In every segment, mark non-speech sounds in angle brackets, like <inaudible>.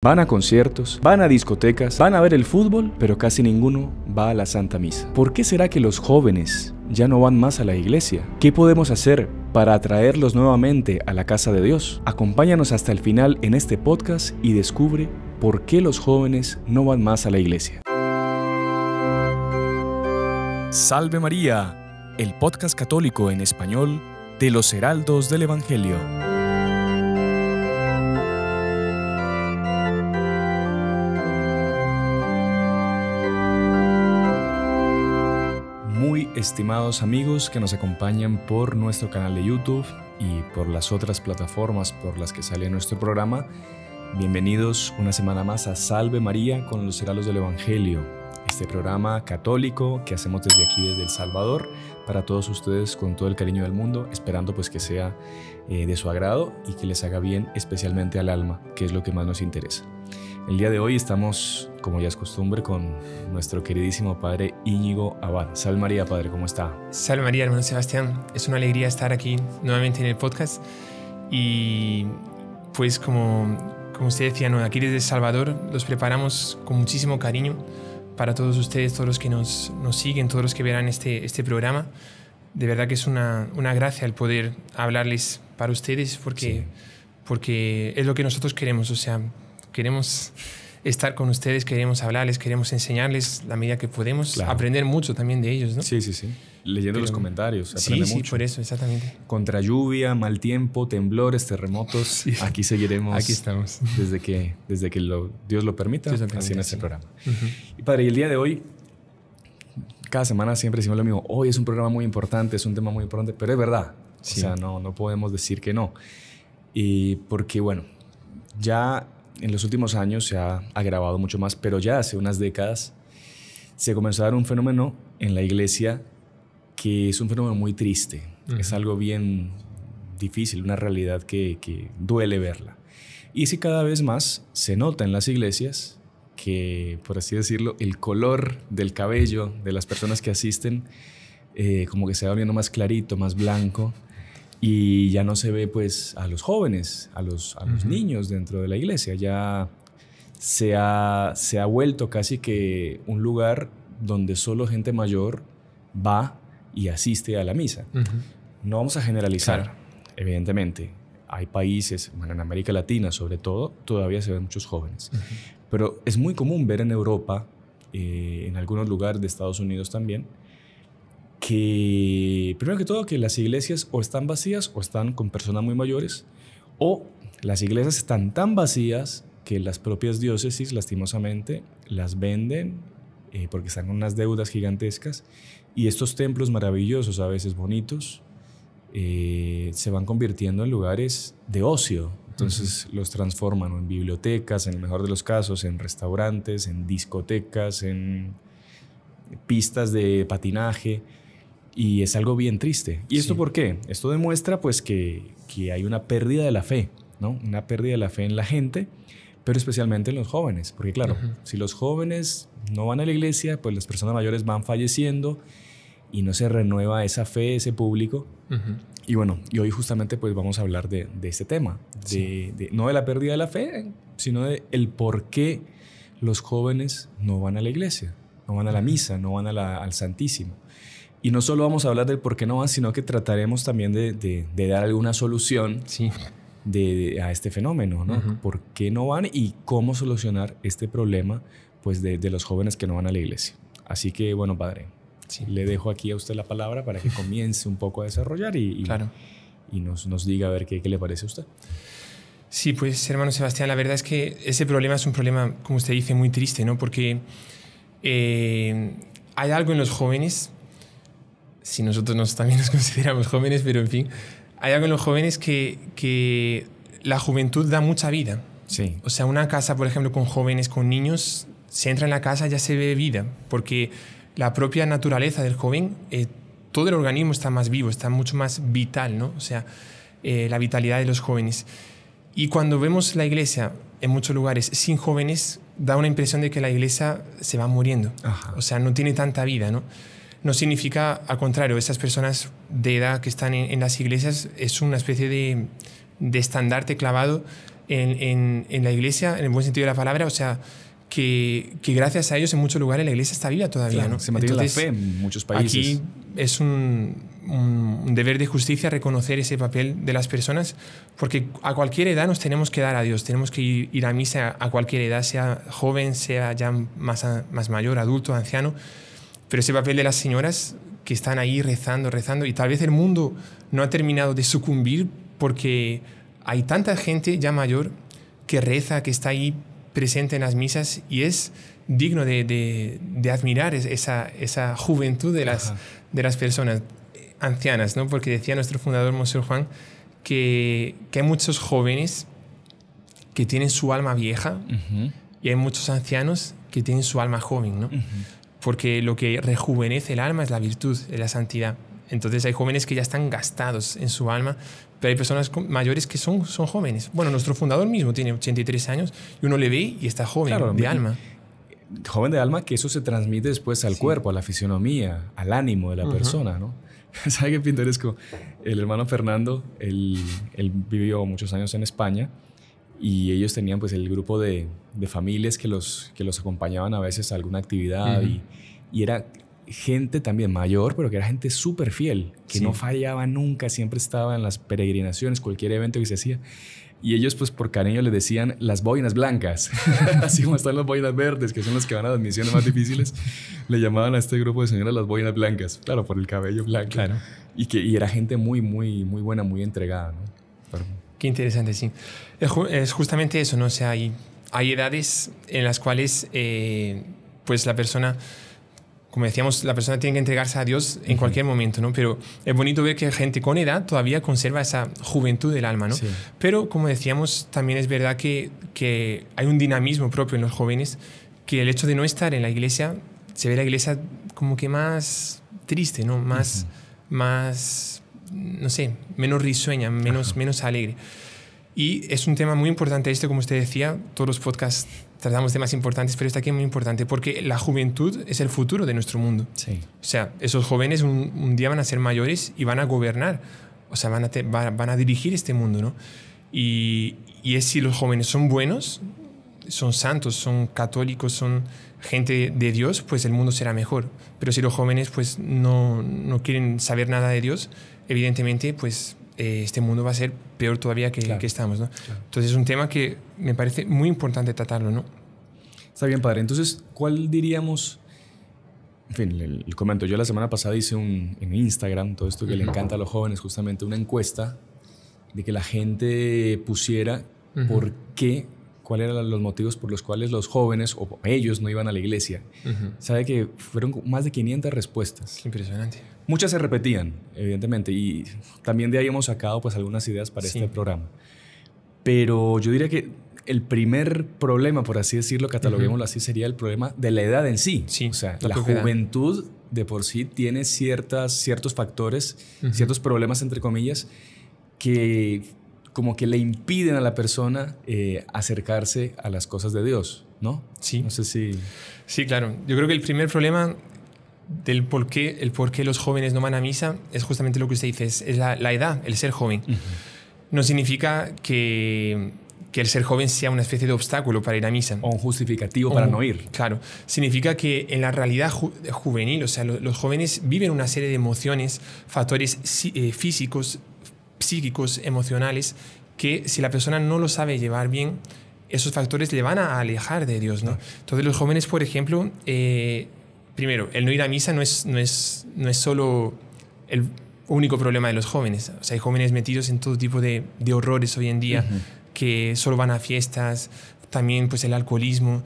Van a conciertos, van a discotecas, van a ver el fútbol, pero casi ninguno va a la Santa Misa. ¿Por qué será que los jóvenes ya no van más a la iglesia? ¿Qué podemos hacer para atraerlos nuevamente a la casa de Dios? Acompáñanos hasta el final en este podcast y descubre por qué los jóvenes no van más a la iglesia. Salve María, el podcast católico en español de los Heraldos del Evangelio. Estimados amigos que nos acompañan por nuestro canal de YouTube y por las otras plataformas por las que sale nuestro programa, bienvenidos una semana más a Salve María con los regalos del Evangelio, este programa católico que hacemos desde aquí, desde El Salvador, para todos ustedes con todo el cariño del mundo, esperando pues que sea eh, de su agrado y que les haga bien especialmente al alma, que es lo que más nos interesa. El día de hoy estamos, como ya es costumbre, con nuestro queridísimo padre Íñigo Abad. Sal María, padre, ¿cómo está? Sal María, hermano Sebastián. Es una alegría estar aquí nuevamente en el podcast. Y pues como, como usted decía, ¿no? aquí desde El Salvador los preparamos con muchísimo cariño para todos ustedes, todos los que nos, nos siguen, todos los que verán este, este programa. De verdad que es una, gracia el poder hablarles para ustedes porque, porque es lo que nosotros queremos. O sea, queremos estar con ustedes, queremos hablarles, queremos enseñarles la medida que podemos, aprender mucho también de ellos, ¿no? Sí, sí, sí. Leyendo los comentarios, sí, mucho. Sí, por eso, exactamente. Contra lluvia, mal tiempo, temblores, terremotos, aquí seguiremos. Aquí estamos. Desde que, desde que Dios lo permita, en este programa. Y padre, y el día de hoy, cada semana siempre decimos lo mismo. Hoy es un programa muy importante, es un tema muy importante, pero es verdad. O sea, no, no podemos decir que no. Y porque, bueno, ya en los últimos años se ha agravado mucho más, pero ya hace unas décadas se comenzó a dar un fenómeno en la iglesia que es un fenómeno muy triste. Es algo bien difícil, una realidad que, duele verla. Y si cada vez más se nota en las iglesias que, por así decirlo, el color del cabello de las personas que asisten eh, como que se va volviendo más clarito, más blanco y ya no se ve pues a los jóvenes, a los, a los niños dentro de la iglesia, ya se ha, vuelto casi que un lugar donde solo gente mayor va y asiste a la misa. No vamos a generalizar, evidentemente. Hay países, en América Latina sobre todo, todavía se ven muchos jóvenes. Pero es muy común ver en Europa, eh, en algunos lugares de Estados Unidos también, que, primero que todo, que las iglesias o están vacías o están con personas muy mayores, o las iglesias están tan vacías que las propias diócesis, lastimosamente, las venden eh, porque están con unas deudas gigantescas y estos templos maravillosos, a veces bonitos, eh, se van convirtiendo en lugares de ocio. Entonces los transforman en bibliotecas, en el mejor de los casos, en restaurantes, en discotecas, en pistas de patinaje. Y es algo bien triste. ¿Y esto por qué? Esto demuestra pues que, hay una pérdida de la fe, ¿no? Una pérdida de la fe en la gente, pero especialmente en los jóvenes. Porque claro, si los jóvenes no van a la iglesia, pues las personas mayores van falleciendo y no se renueva esa fe, ese público. Y bueno, y hoy justamente pues vamos a hablar de, de este tema, no de la pérdida de la fe, sino de el por qué los jóvenes no van a la iglesia, no van a la misa, no van al Santísimo. Y no solo vamos a hablar del por qué no van, sino que trataremos también de, de, dar alguna solución sí. de, a este fenómeno, ¿no? ¿Por qué no van y cómo solucionar este problema pues de, los jóvenes que no van a la iglesia? Así que, bueno, padre, le dejo aquí a usted la palabra para que comience un poco a desarrollar y, claro. y nos, nos, diga a ver qué, qué le parece a usted. Sí, pues hermano Sebastián, la verdad es que ese problema es un problema, como usted dice, muy triste, ¿no? Porque eh, hay algo en los jóvenes si nosotros nos, también nos <laughs> consideramos jóvenes, pero en fin, hay algo en los jóvenes que, que la juventud da mucha vida. O sea, una casa, por ejemplo, con jóvenes, con niños, se entra en la casa ya se ve vida, porque la propia naturaleza del joven, eh, todo el organismo está más vivo, está mucho más vital, ¿no? O sea, eh, la vitalidad de los jóvenes. Y cuando vemos la iglesia en muchos lugares sin jóvenes, da una impresión de que la iglesia se va muriendo. O sea, no tiene tanta vida, ¿no? No significa, al contrario, esas personas de edad que están en, las iglesias es una especie de, estandarte clavado en, la iglesia, en el buen sentido de la palabra, o sea, que, gracias a ellos en muchos lugares la iglesia está viva todavía. ¿no? Se mantiene la fe en muchos países. Aquí es un, deber de justicia reconocer ese papel de las personas, porque a cualquier edad nos tenemos que dar a Dios, tenemos que ir, a misa a cualquier edad, sea joven, sea ya más, más mayor, adulto, anciano pero ese papel de las señoras que están ahí rezando, rezando, y tal vez el mundo no ha terminado de sucumbir porque hay tanta gente ya mayor que reza, que está ahí presente en las misas y es digno de, admirar esa, juventud de las, personas ancianas, ¿no? porque decía nuestro fundador, Monseñor Juan, que, hay muchos jóvenes que tienen su alma vieja y hay muchos ancianos que tienen su alma joven. ¿no? porque lo que rejuvenece el alma es la virtud, es la santidad. Entonces hay jóvenes que ya están gastados en su alma, pero hay personas mayores que son, son jóvenes. Bueno, nuestro fundador mismo tiene 83 años y uno le ve y está joven de alma. Joven de alma que eso se transmite después al cuerpo, a la fisionomía, al ánimo de la persona, ¿no? <laughs> ¿Sabe qué pintoresco? El hermano Fernando, él, él vivió muchos años en España y ellos tenían pues el grupo de, familias que los, que los acompañaban a veces a alguna actividad y, y, era gente también mayor, pero que era gente súper fiel, que no fallaba nunca, siempre estaba en las peregrinaciones, cualquier evento que se hacía. Y ellos pues por cariño le decían las boinas blancas, <laughs> así como están las boinas verdes, que son las que van a las misiones más difíciles, le llamaban a este grupo de señoras las boinas blancas, claro, por el cabello blanco. Claro. Y, que, y era gente muy, muy, muy buena, muy entregada. ¿no? Qué interesante, sí. Es justamente eso, ¿no? O sea, hay, hay edades en las cuales, eh, pues la persona, como decíamos, la persona tiene que entregarse a Dios en cualquier momento, ¿no? Pero es bonito ver que gente con edad todavía conserva esa juventud del alma, ¿no? Pero, como decíamos, también es verdad que, que hay un dinamismo propio en los jóvenes que el hecho de no estar en la iglesia, se ve la iglesia como que más triste, ¿no? Más, más no sé, menos risueña, menos, menos alegre. Y es un tema muy importante esto, como usted decía, todos los podcasts tratamos temas importantes, pero este aquí es muy importante porque la juventud es el futuro de nuestro mundo. O sea, esos jóvenes un, día van a ser mayores y van a gobernar, o sea, van a, a dirigir este mundo, ¿no? Y, y es si los jóvenes son buenos, son santos, son católicos, son gente de Dios, pues el mundo será mejor. Pero si los jóvenes pues no, no quieren saber nada de Dios, evidentemente pues eh, este mundo va a ser peor todavía que, que estamos. Entonces es un tema que me parece muy importante tratarlo. ¿no? Está bien, padre. Entonces, ¿cuál diríamos? En fin, el, comentario comento. Yo la semana pasada hice un, en Instagram, todo esto que le encanta a los jóvenes, justamente una encuesta de que la gente pusiera por qué cuáles eran los motivos por los cuales los jóvenes o ellos no iban a la iglesia, sabe que fueron más de 500 respuestas. impresionante. Muchas se repetían, evidentemente, y también de ahí hemos sacado pues algunas ideas para este programa. Pero yo diría que el primer problema, por así decirlo, cataloguémoslo así, sería el problema de la edad en sí. sí o sea, la, juventud de por sí tiene ciertas, ciertos factores, ciertos problemas, entre comillas, que como que le impiden a la persona eh, acercarse a las cosas de Dios, ¿no? Sí. No sé si... Sí, claro. Yo creo que el primer problema del por qué, el por qué los jóvenes no van a misa es justamente lo que usted dice, es, la, edad, el ser joven. No significa que, que, el ser joven sea una especie de obstáculo para ir a misa. O un justificativo para no ir. Claro, significa que en la realidad juvenil, o sea, los jóvenes viven una serie de emociones, factores eh, físicos, psíquicos, emocionales, que si la persona no lo sabe llevar bien, esos factores le van a alejar de Dios, ¿no? Entonces los jóvenes, por ejemplo, eh, primero, el no ir a misa no es, no es, no es solo el único problema de los jóvenes. O hay jóvenes metidos en todo tipo de, horrores hoy en día, que solo van a fiestas, también pues el alcoholismo,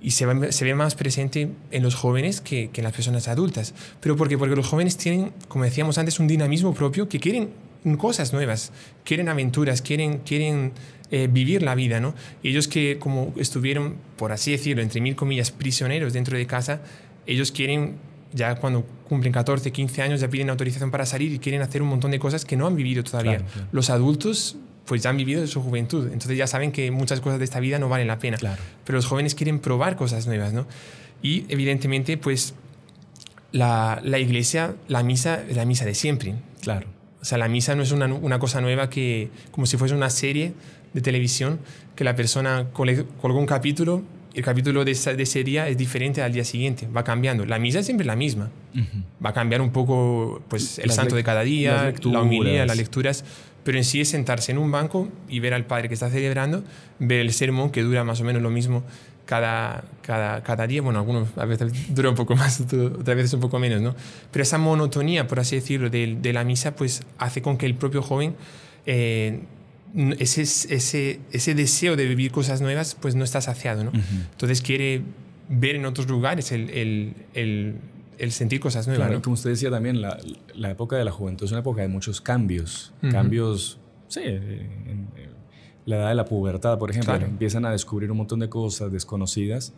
y se, ve más presente en los jóvenes que, que en las personas adultas. ¿Pero por qué? Porque los jóvenes tienen, como decíamos antes, un dinamismo propio que quieren cosas nuevas, quieren aventuras, quieren, quieren eh, vivir la vida, ¿no? Ellos que como estuvieron, por así decirlo, entre mil comillas, prisioneros dentro de casa, ellos quieren, ya cuando cumplen 14, 15 años, ya piden autorización para salir y quieren hacer un montón de cosas que no han vivido todavía. Los adultos pues ya han vivido su juventud, entonces ya saben que muchas cosas de esta vida no valen la pena. Claro. Pero los jóvenes quieren probar cosas nuevas, ¿no? Y evidentemente, pues la, la iglesia, la misa, es la misa de siempre. Claro o sea, la misa no es una, cosa nueva que, como si fuese una serie de televisión, que la persona colgó un capítulo el capítulo de, ese día es diferente al día siguiente, va cambiando. La misa es siempre la misma. Va a cambiar un poco pues, el santo de cada día, la humildad las lecturas, pero en sí es sentarse en un banco y ver al padre que está celebrando, ver el sermón que dura más o menos lo mismo cada, cada, cada día, bueno, algunos a veces dura un poco más, otras veces un poco menos, ¿no? Pero esa monotonía, por así decirlo, de, de la misa, pues hace con que el propio joven... Eh, ese, ese, ese, deseo de vivir cosas nuevas pues no está saciado. ¿no? Entonces quiere ver en otros lugares el, el, el, sentir cosas nuevas. Como usted decía también, la, la, época de la juventud es una época de muchos cambios. Cambios, sí, en, la edad de la pubertad, por ejemplo, empiezan a descubrir un montón de cosas desconocidas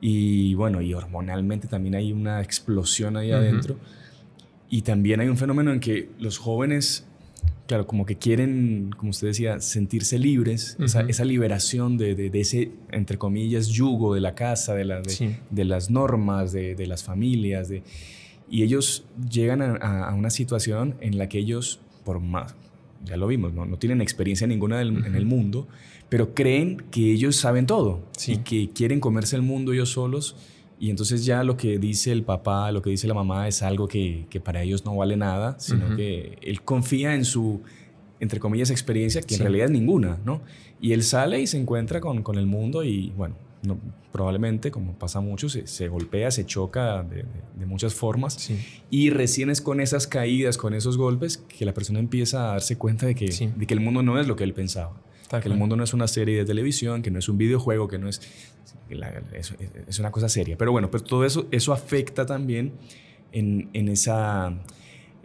y bueno, y hormonalmente también hay una explosión ahí adentro. Y también hay un fenómeno en que los jóvenes, claro, como que quieren, como usted decía, sentirse libres, esa, liberación de, ese, entre comillas, yugo de la casa, de, las normas, de, las familias, de, y ellos llegan a, una situación en la que ellos, por más, ya lo vimos, no, tienen experiencia ninguna en el mundo, pero creen que ellos saben todo y que quieren comerse el mundo ellos solos. Y entonces ya lo que dice el papá, lo que dice la mamá es algo que, para ellos no vale nada, sino que él confía en su, entre comillas, experiencia, que en realidad es ninguna, ¿no? Y él sale y se encuentra con, con el mundo y, bueno, probablemente, como pasa mucho, se, golpea, se choca de, muchas formas. Y recién es con esas caídas, con esos golpes, que la persona empieza a darse cuenta de que, que el mundo no es lo que él pensaba. que el mundo no es una serie de televisión, que no es un videojuego, que no es... es, una cosa seria. Pero bueno, pero pues todo eso, eso afecta también en, esa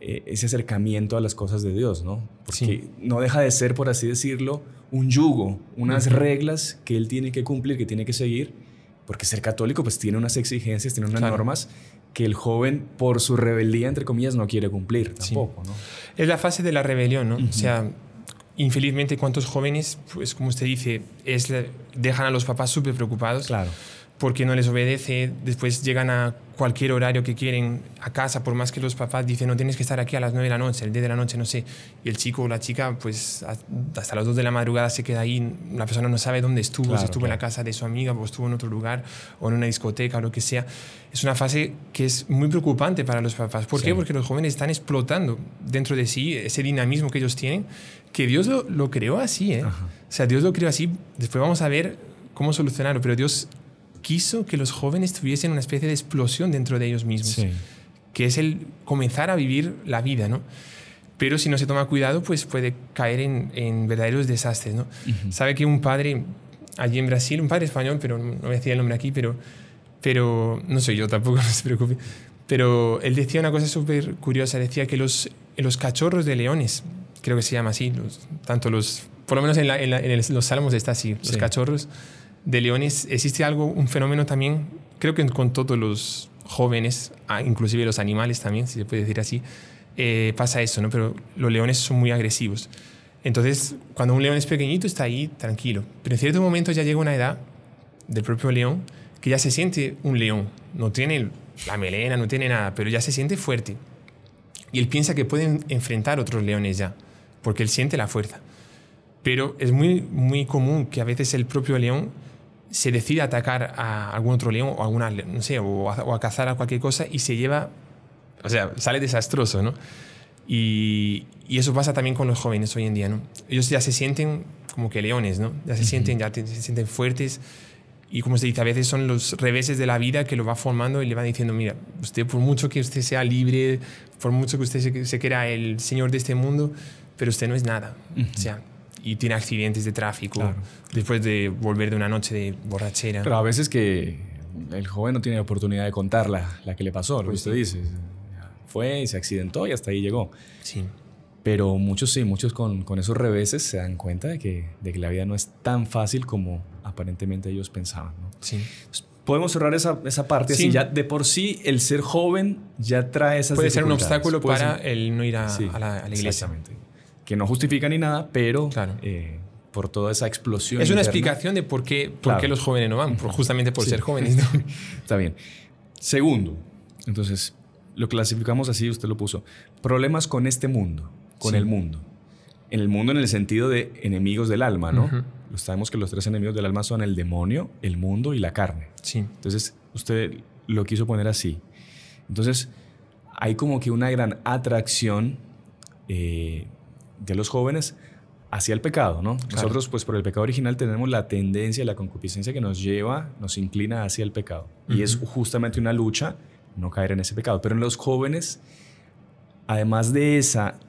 eh, ese acercamiento a las cosas de Dios, ¿no? Porque no deja de ser, por así decirlo, un yugo, unas reglas que él tiene que cumplir, que tiene que seguir, porque ser católico pues tiene unas exigencias, tiene unas normas que el joven por su rebeldía, entre comillas, no quiere cumplir tampoco. ¿no? Es la fase de la rebelión, ¿no? O sea, infelizmente cuántos jóvenes, pues como usted dice, es dejan a los papás súper preocupados. Claro porque no les obedece, después llegan a cualquier horario que quieren a casa, por más que los papás dicen, no tienes que estar aquí a las 9 de la noche, el 10 de la noche, no sé, y el chico o la chica, pues hasta las 2 de la madrugada se queda ahí, la persona no sabe dónde estuvo, si estuvo en la casa de su amiga, o estuvo en otro lugar, o en una discoteca, o lo que sea. Es una fase que es muy preocupante para los papás. ¿Por qué? Porque los jóvenes están explotando dentro de sí ese dinamismo que ellos tienen, que Dios lo, lo creó así, ¿eh? O sea, Dios lo creó así, después vamos a ver cómo solucionarlo, pero Dios quiso que los jóvenes tuviesen una especie de explosión dentro de ellos mismos, que es el comenzar a vivir la vida, ¿no? Pero si no se toma cuidado, pues puede caer en, verdaderos desastres, ¿no? Sabe que un padre allí en Brasil, un padre español, pero no voy a decir el nombre aquí, pero, pero no soy yo tampoco, <laughs> no se preocupe, pero él decía una cosa súper curiosa, decía que los, los cachorros de leones, creo que se llama así, los, tanto los, por lo menos en, los salmos está así, los cachorros de leones existe algo, un fenómeno también, creo que con todos los jóvenes, ah, inclusive los animales también, si se puede decir así, eh, pasa eso, ¿no? Pero los leones son muy agresivos. Entonces, cuando un león es pequeñito, está ahí tranquilo. Pero en cierto momento ya llega una edad del propio león que ya se siente un león. No tiene la melena, no tiene nada, pero ya se siente fuerte. Y él piensa que pueden enfrentar otros leones ya, porque él siente la fuerza. Pero es muy, muy común que a veces el propio león se decide a atacar a algún otro león o, alguna, no o, a, cazar a cualquier cosa y se lleva, o sea, sale desastroso, ¿no? Y, eso pasa también con los jóvenes hoy en día, ¿no? Ellos ya se sienten como que leones, ¿no? Ya se sienten, ya se sienten fuertes. Y como se dice, a veces son los reveses de la vida que lo va formando y le va diciendo, mira, usted por mucho que usted sea libre, por mucho que usted se, quiera el señor de este mundo, pero usted no es nada. O sea, y tiene accidentes de tráfico después de volver de una noche de borrachera. Pero a veces que el joven no tiene oportunidad de contar la, que le pasó, lo que pues usted dice. Fue y se accidentó y hasta ahí llegó. Sí. Pero muchos sí, muchos con, con esos reveses se dan cuenta de que, de que la vida no es tan fácil como aparentemente ellos pensaban. Sí. Pues, podemos cerrar esa, esa parte Ya de por sí, el ser joven ya trae esas Puede ser un obstáculo para él el no ir a, la, a la iglesia. Exactamente que no justifica ni nada, pero eh, por toda esa explosión. Es una explicación de por qué, por los jóvenes no van, por, justamente por ser jóvenes. <laughs> Está bien. Segundo, entonces, lo clasificamos así, usted lo puso, problemas con este mundo, con el mundo. En el mundo en el sentido de enemigos del alma, ¿no? Sabemos que los tres enemigos del alma son el demonio, el mundo y la carne. Sí. Entonces, usted lo quiso poner así. Entonces, hay como que una gran atracción eh, de los jóvenes hacia el pecado, ¿no? Nosotros, pues por el pecado original tenemos la tendencia, la concupiscencia que nos lleva, nos inclina hacia el pecado. Y es justamente una lucha no caer en ese pecado. Pero en los jóvenes, además de esa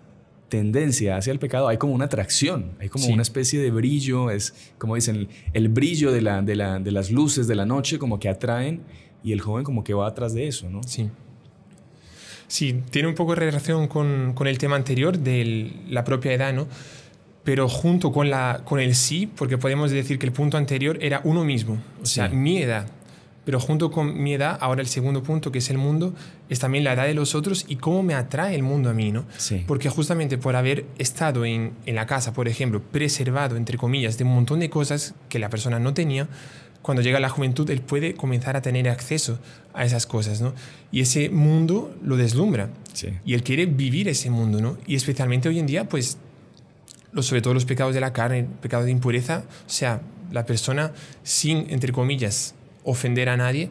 tendencia hacia el pecado, hay como una atracción, hay como una especie de brillo, es como dicen, el brillo de, de las luces de la noche como que atraen y el joven como que va atrás de eso, ¿no? Sí. Sí, tiene un poco relación con, el tema anterior de la propia edad, ¿no? pero junto con, la, con el sí, porque podemos decir que el punto anterior era uno mismo, o sea, mi edad. Pero junto con mi edad, ahora el segundo punto, que es el mundo, es también la edad de los otros y cómo me atrae el mundo a mí, ¿no? Sí. Porque justamente por haber estado en, en la casa, por ejemplo, preservado, entre comillas, de un montón de cosas que la persona no tenía, cuando llega la juventud, él puede comenzar a tener acceso a esas cosas, ¿no? Y ese mundo lo deslumbra. Y él quiere vivir ese mundo, ¿no? Y especialmente hoy en día, pues, sobre todo los pecados de la carne, pecado de impureza, o sea, la persona sin, entre comillas, ofender a nadie,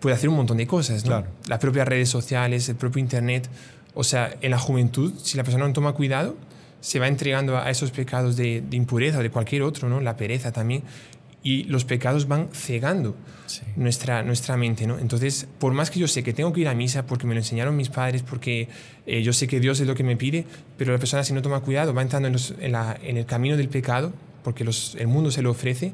puede hacer un montón de cosas, ¿no? Las propias redes sociales, el propio Internet, o sea, en la juventud, si la persona no toma cuidado, se va entregando a esos pecados de, de impureza o de cualquier otro, ¿no? La pereza también y los pecados van cegando nuestra, nuestra mente. ¿no? Entonces, por más que yo sé que tengo que ir a misa porque me lo enseñaron mis padres, porque eh, yo sé que Dios es lo que me pide, pero la persona si no toma cuidado va entrando en, el camino del pecado porque el mundo se lo ofrece.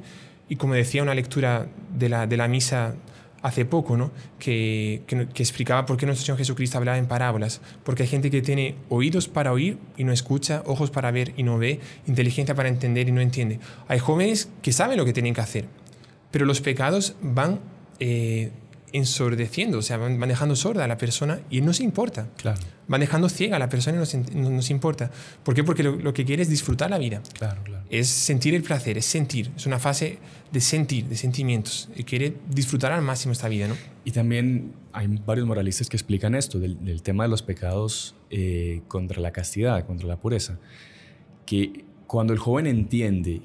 Y como decía una lectura de la, de la misa hace poco, ¿no? Que, explicaba por qué nuestro Señor Jesucristo hablaba en parábolas. Porque hay gente que tiene oídos para oír y no escucha, ojos para ver y no ve, inteligencia para entender y no entiende. Hay jóvenes que saben lo que tienen que hacer, pero los pecados van eh, ensordeciendo, o sea, manejando sorda a la persona y no se importa. Claro. manejando ciega a la persona y no se, importa. ¿Por qué? Porque lo, que quiere es disfrutar la vida. Claro, Es sentir el placer, es sentir. Es una fase de sentir, de sentimientos. Y quiere disfrutar al máximo esta vida, Y también hay varios moralistas que explican esto, del, tema de los pecados eh, contra la castidad, contra la pureza. Que cuando el joven entiende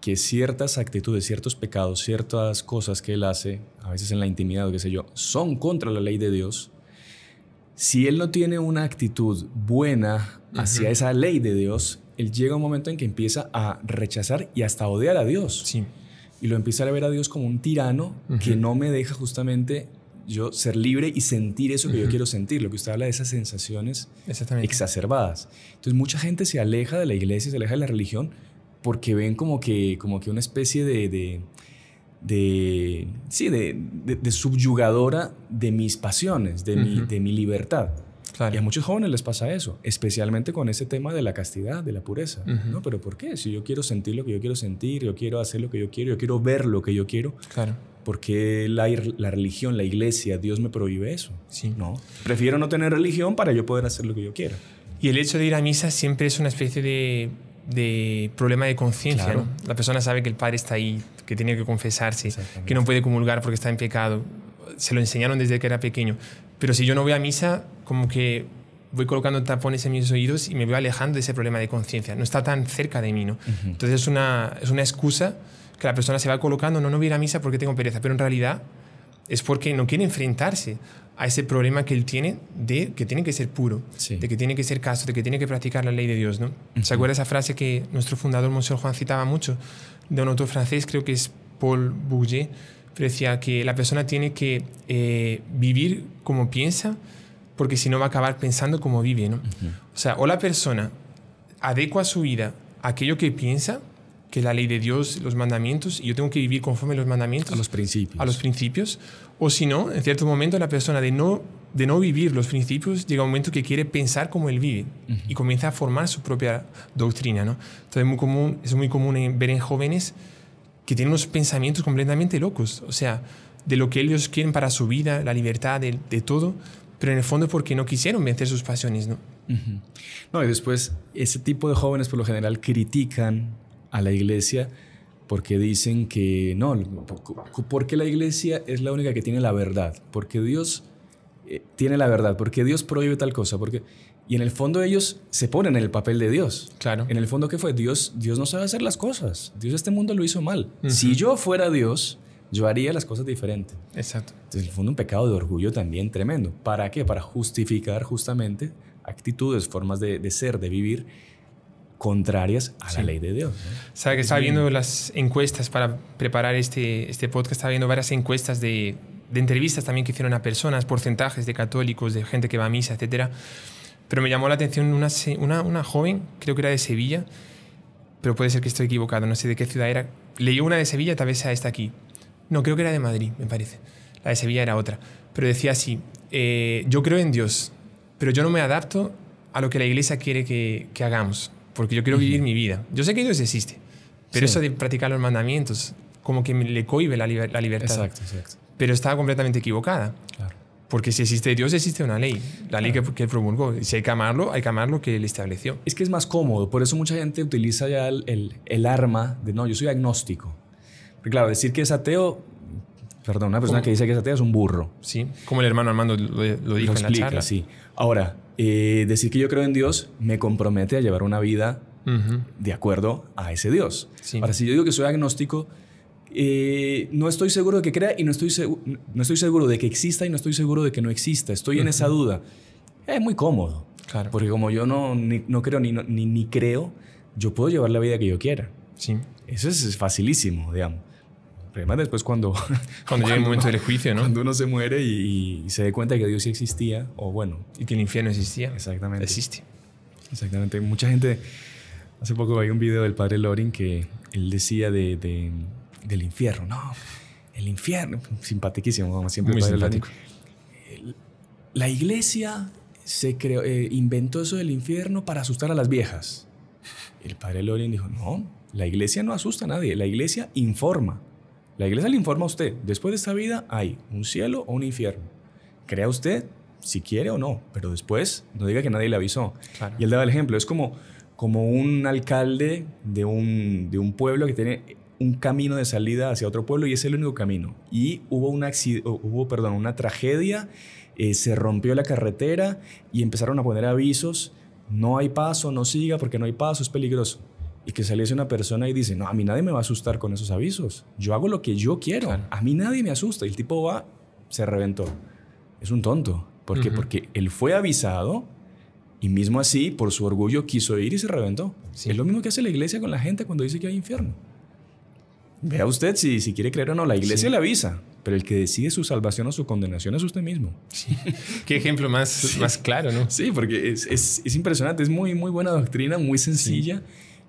que ciertas actitudes, ciertos pecados, ciertas cosas que él hace a veces en la intimidad o qué sé yo, son contra la ley de Dios, si él no tiene una actitud buena hacia esa ley de Dios, él llega a un momento en que empieza a rechazar y hasta odiar a Dios. Sí. Y lo empieza a ver a Dios como un tirano que no me deja justamente yo ser libre y sentir eso que yo quiero sentir, lo que usted habla de esas sensaciones exacerbadas. Entonces mucha gente se aleja de la iglesia, se aleja de la religión porque ven como que, como que una especie de de, sí, de, subyugadora de mis pasiones, de, mi, libertad. Claro. Y a muchos jóvenes les pasa eso, especialmente con ese tema de la castidad, de la pureza. ¿no? Pero ¿por qué? Si yo quiero sentir lo que yo quiero sentir, yo quiero hacer lo que yo quiero, yo quiero ver lo que yo quiero. Claro. ¿Por qué la, religión, la iglesia, Dios me prohíbe eso? Sí. No. Prefiero no tener religión para yo poder hacer lo que yo quiera. Y el hecho de ir a misa siempre es una especie de, problema de conciencia. La persona sabe que el Padre está ahí que tenía que confesarse, que no puede comulgar porque está en pecado. Se lo enseñaron desde que era pequeño. Pero si yo no voy a misa, como que voy colocando tapones en mis oídos y me voy alejando de ese problema de conciencia. No está tan cerca de mí, ¿no? Entonces es una, es una excusa que la persona se va colocando, no, no voy a ir a misa porque tengo pereza, pero en realidad es porque no quiere enfrentarse a ese problema que él tiene de que tiene que ser puro, de que tiene que ser caso, de que tiene que practicar la ley de Dios, ¿no? ¿Se acuerda esa frase que nuestro fundador Monseñor Juan citaba mucho de un autor francés, creo que es Paul Bourget, que decía que la persona tiene que eh, vivir como piensa, porque si no va a acabar pensando como vive, O sea, o la persona adecua su vida a aquello que piensa, que es la ley de Dios, los mandamientos, y yo tengo que vivir conforme a los mandamientos. A los principios. A los principios o si no, en cierto momento la persona de no, de no vivir los principios llega un momento que quiere pensar como él vive y comienza a formar su propia doctrina. ¿no? Entonces es muy común, es muy común ver en jóvenes que tienen unos pensamientos completamente locos, o sea, de lo que ellos quieren para su vida, la libertad, de, todo, pero en el fondo porque no quisieron vencer sus pasiones, ¿no? No, y después ese tipo de jóvenes por lo general critican a la iglesia porque dicen que no, porque la iglesia es la única que tiene la verdad, porque Dios eh, tiene la verdad, porque Dios prohíbe tal cosa, porque y en el fondo ellos se ponen en el papel de Dios. Claro. En el fondo que fue? Dios Dios no sabe hacer las cosas. Dios este mundo lo hizo mal. Si yo fuera Dios, yo haría las cosas diferente. Exacto. Entonces, en el fondo un pecado de orgullo también tremendo. ¿Para qué? Para justificar justamente actitudes, formas de, de ser, de vivir contrarias a la ley de Dios. Sabes que estaba viendo las encuestas para preparar este, este podcast, estaba viendo varias encuestas de, entrevistas también que hicieron a personas, porcentajes de católicos, de gente que va a misa, etcétera. Pero me llamó la atención una, una, joven, creo que era de Sevilla, pero puede ser que estoy equivocado, no sé de qué ciudad era. Leyó una de Sevilla, tal vez sea esta aquí. No, creo que era de Madrid, me parece. La de Sevilla era otra. Pero decía así, eh, yo creo en Dios, pero yo no me adapto a lo que la iglesia quiere que, que hagamos porque yo quiero vivir mi vida. Yo sé que Dios existe, pero eso de practicar los mandamientos, como que le cohibe la, libertad. Exacto, exacto. Pero estaba completamente equivocada. Porque si existe Dios, existe una ley, la ley que, él promulgó. Si hay que amarlo, hay que amarlo lo que él estableció. Es que es más cómodo, por eso mucha gente utiliza ya el, arma de no, yo soy agnóstico. Pero claro, decir que es ateo Perdón, una persona que dice que esa atea es un burro. Sí, como el hermano Armando lo, dijo en la charla. Sí. Ahora, eh, decir que yo creo en Dios me compromete a llevar una vida de acuerdo a ese Dios. Sí. Ahora, si yo digo que soy agnóstico, eh, no estoy seguro de que crea y no estoy, no estoy seguro de que exista y no estoy seguro de que no exista. Estoy en esa duda. Es muy cómodo. Claro. Porque como yo no, no creo ni, ni, ni creo, yo puedo llevar la vida que yo quiera. Sí. Eso es facilísimo, digamos problema después cuando... <laughs> Cuando, llega el momento del juicio, ¿no? Cuando uno se muere y, se dé cuenta de que Dios sí existía, o bueno... Y que el infierno existía. Exactamente. Existe. Exactamente. Mucha gente... Hace poco hay un video del padre Lorin que él decía de, del infierno. No, el infierno. Simpaticísimo, como siempre. Muy simpático. La iglesia se creó, eh, inventó eso del infierno para asustar a las viejas. El padre Lorin dijo, no, la iglesia no asusta a nadie, la iglesia informa. La iglesia le informa a usted, después de esta vida hay un cielo o un infierno. Crea usted si quiere o no, pero después no diga que nadie le avisó. Y él daba el ejemplo, es como, como un alcalde de un, de un pueblo que tiene un camino de salida hacia otro pueblo y es el único camino. Y hubo una, hubo, perdón, una tragedia, eh, se rompió la carretera y empezaron a poner avisos, no hay paso, no siga porque no hay paso, es peligroso y que saliese una persona y dice, no, a mí nadie me va a asustar con esos avisos. Yo hago lo que yo quiero. A mí nadie me asusta. el tipo va, se reventó. Es un tonto. ¿Por Porque él fue avisado y mismo así, por su orgullo, quiso ir y se reventó. Es lo mismo que hace la iglesia con la gente cuando dice que hay infierno. Vea usted si, si quiere creer o no. La iglesia le avisa, pero el que decide su salvación o su condenación es usted mismo. <laughs> Qué ejemplo más, más claro, ¿no? Sí, porque es, impresionante. Es muy, muy buena doctrina, muy sencilla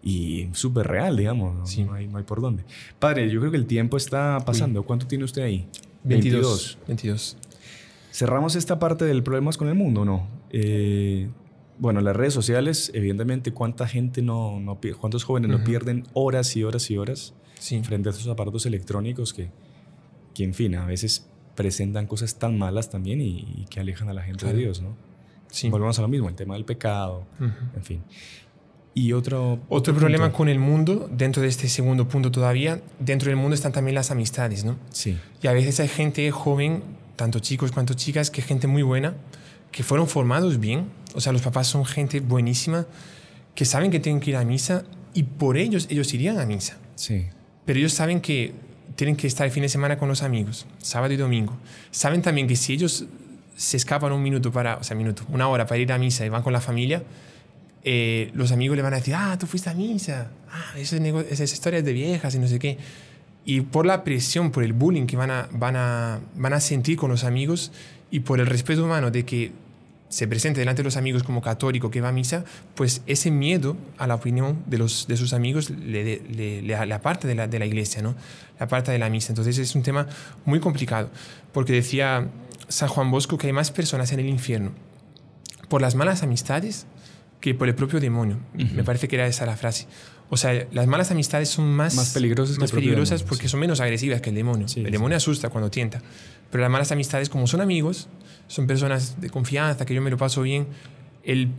y súper real, digamos. ¿no? hay, no, hay, por dónde. Padre, yo creo que el tiempo está pasando. ¿Cuánto tiene usted ahí? 22. 22. Cerramos esta parte del problemas con el mundo, ¿no? Eh, bueno, las redes sociales, evidentemente, cuánta gente no, no cuántos jóvenes no pierden horas y horas y horas frente a esos aparatos electrónicos que, que, en fin, a veces presentan cosas tan malas también y, que alejan a la gente de Dios, ¿no? Sí. Volvemos a lo mismo, el tema del pecado, en fin. Y otro, otro, problema con el mundo, dentro de este segundo punto todavía, dentro del mundo están también las amistades, ¿no? Sí. Y a veces hay gente joven, tanto chicos cuanto chicas, que gente muy buena, que fueron formados bien, o sea, los papás son gente buenísima, que saben que tienen que ir a misa y por ellos ellos irían a misa. Sí. Pero ellos saben que tienen que estar el fin de semana con los amigos, sábado y domingo. Saben también que si ellos se escapan un minuto para, o sea, minuto, una hora para ir a misa y van con la familia, eh, los amigos le van a decir, ah, tú fuiste a misa, ah, esas, historias de viejas y no sé qué. Y por la presión, por el bullying que van a, van, a, van a sentir con los amigos y por el respeto humano de que se presente delante de los amigos como católico que va a misa, pues ese miedo a la opinión de, los, de sus amigos le, le, de la, de la, iglesia, ¿no? Le aparta de la misa. Entonces es un tema muy complicado, porque decía San Juan Bosco que hay más personas en el infierno por las malas amistades que por el propio demonio. Me parece que era esa la frase. O sea, las malas amistades son más, peligrosas, más peligrosas porque son menos agresivas que el demonio. el demonio asusta cuando tienta. Pero las malas amistades, como son amigos, son personas de confianza, que yo me lo paso bien, el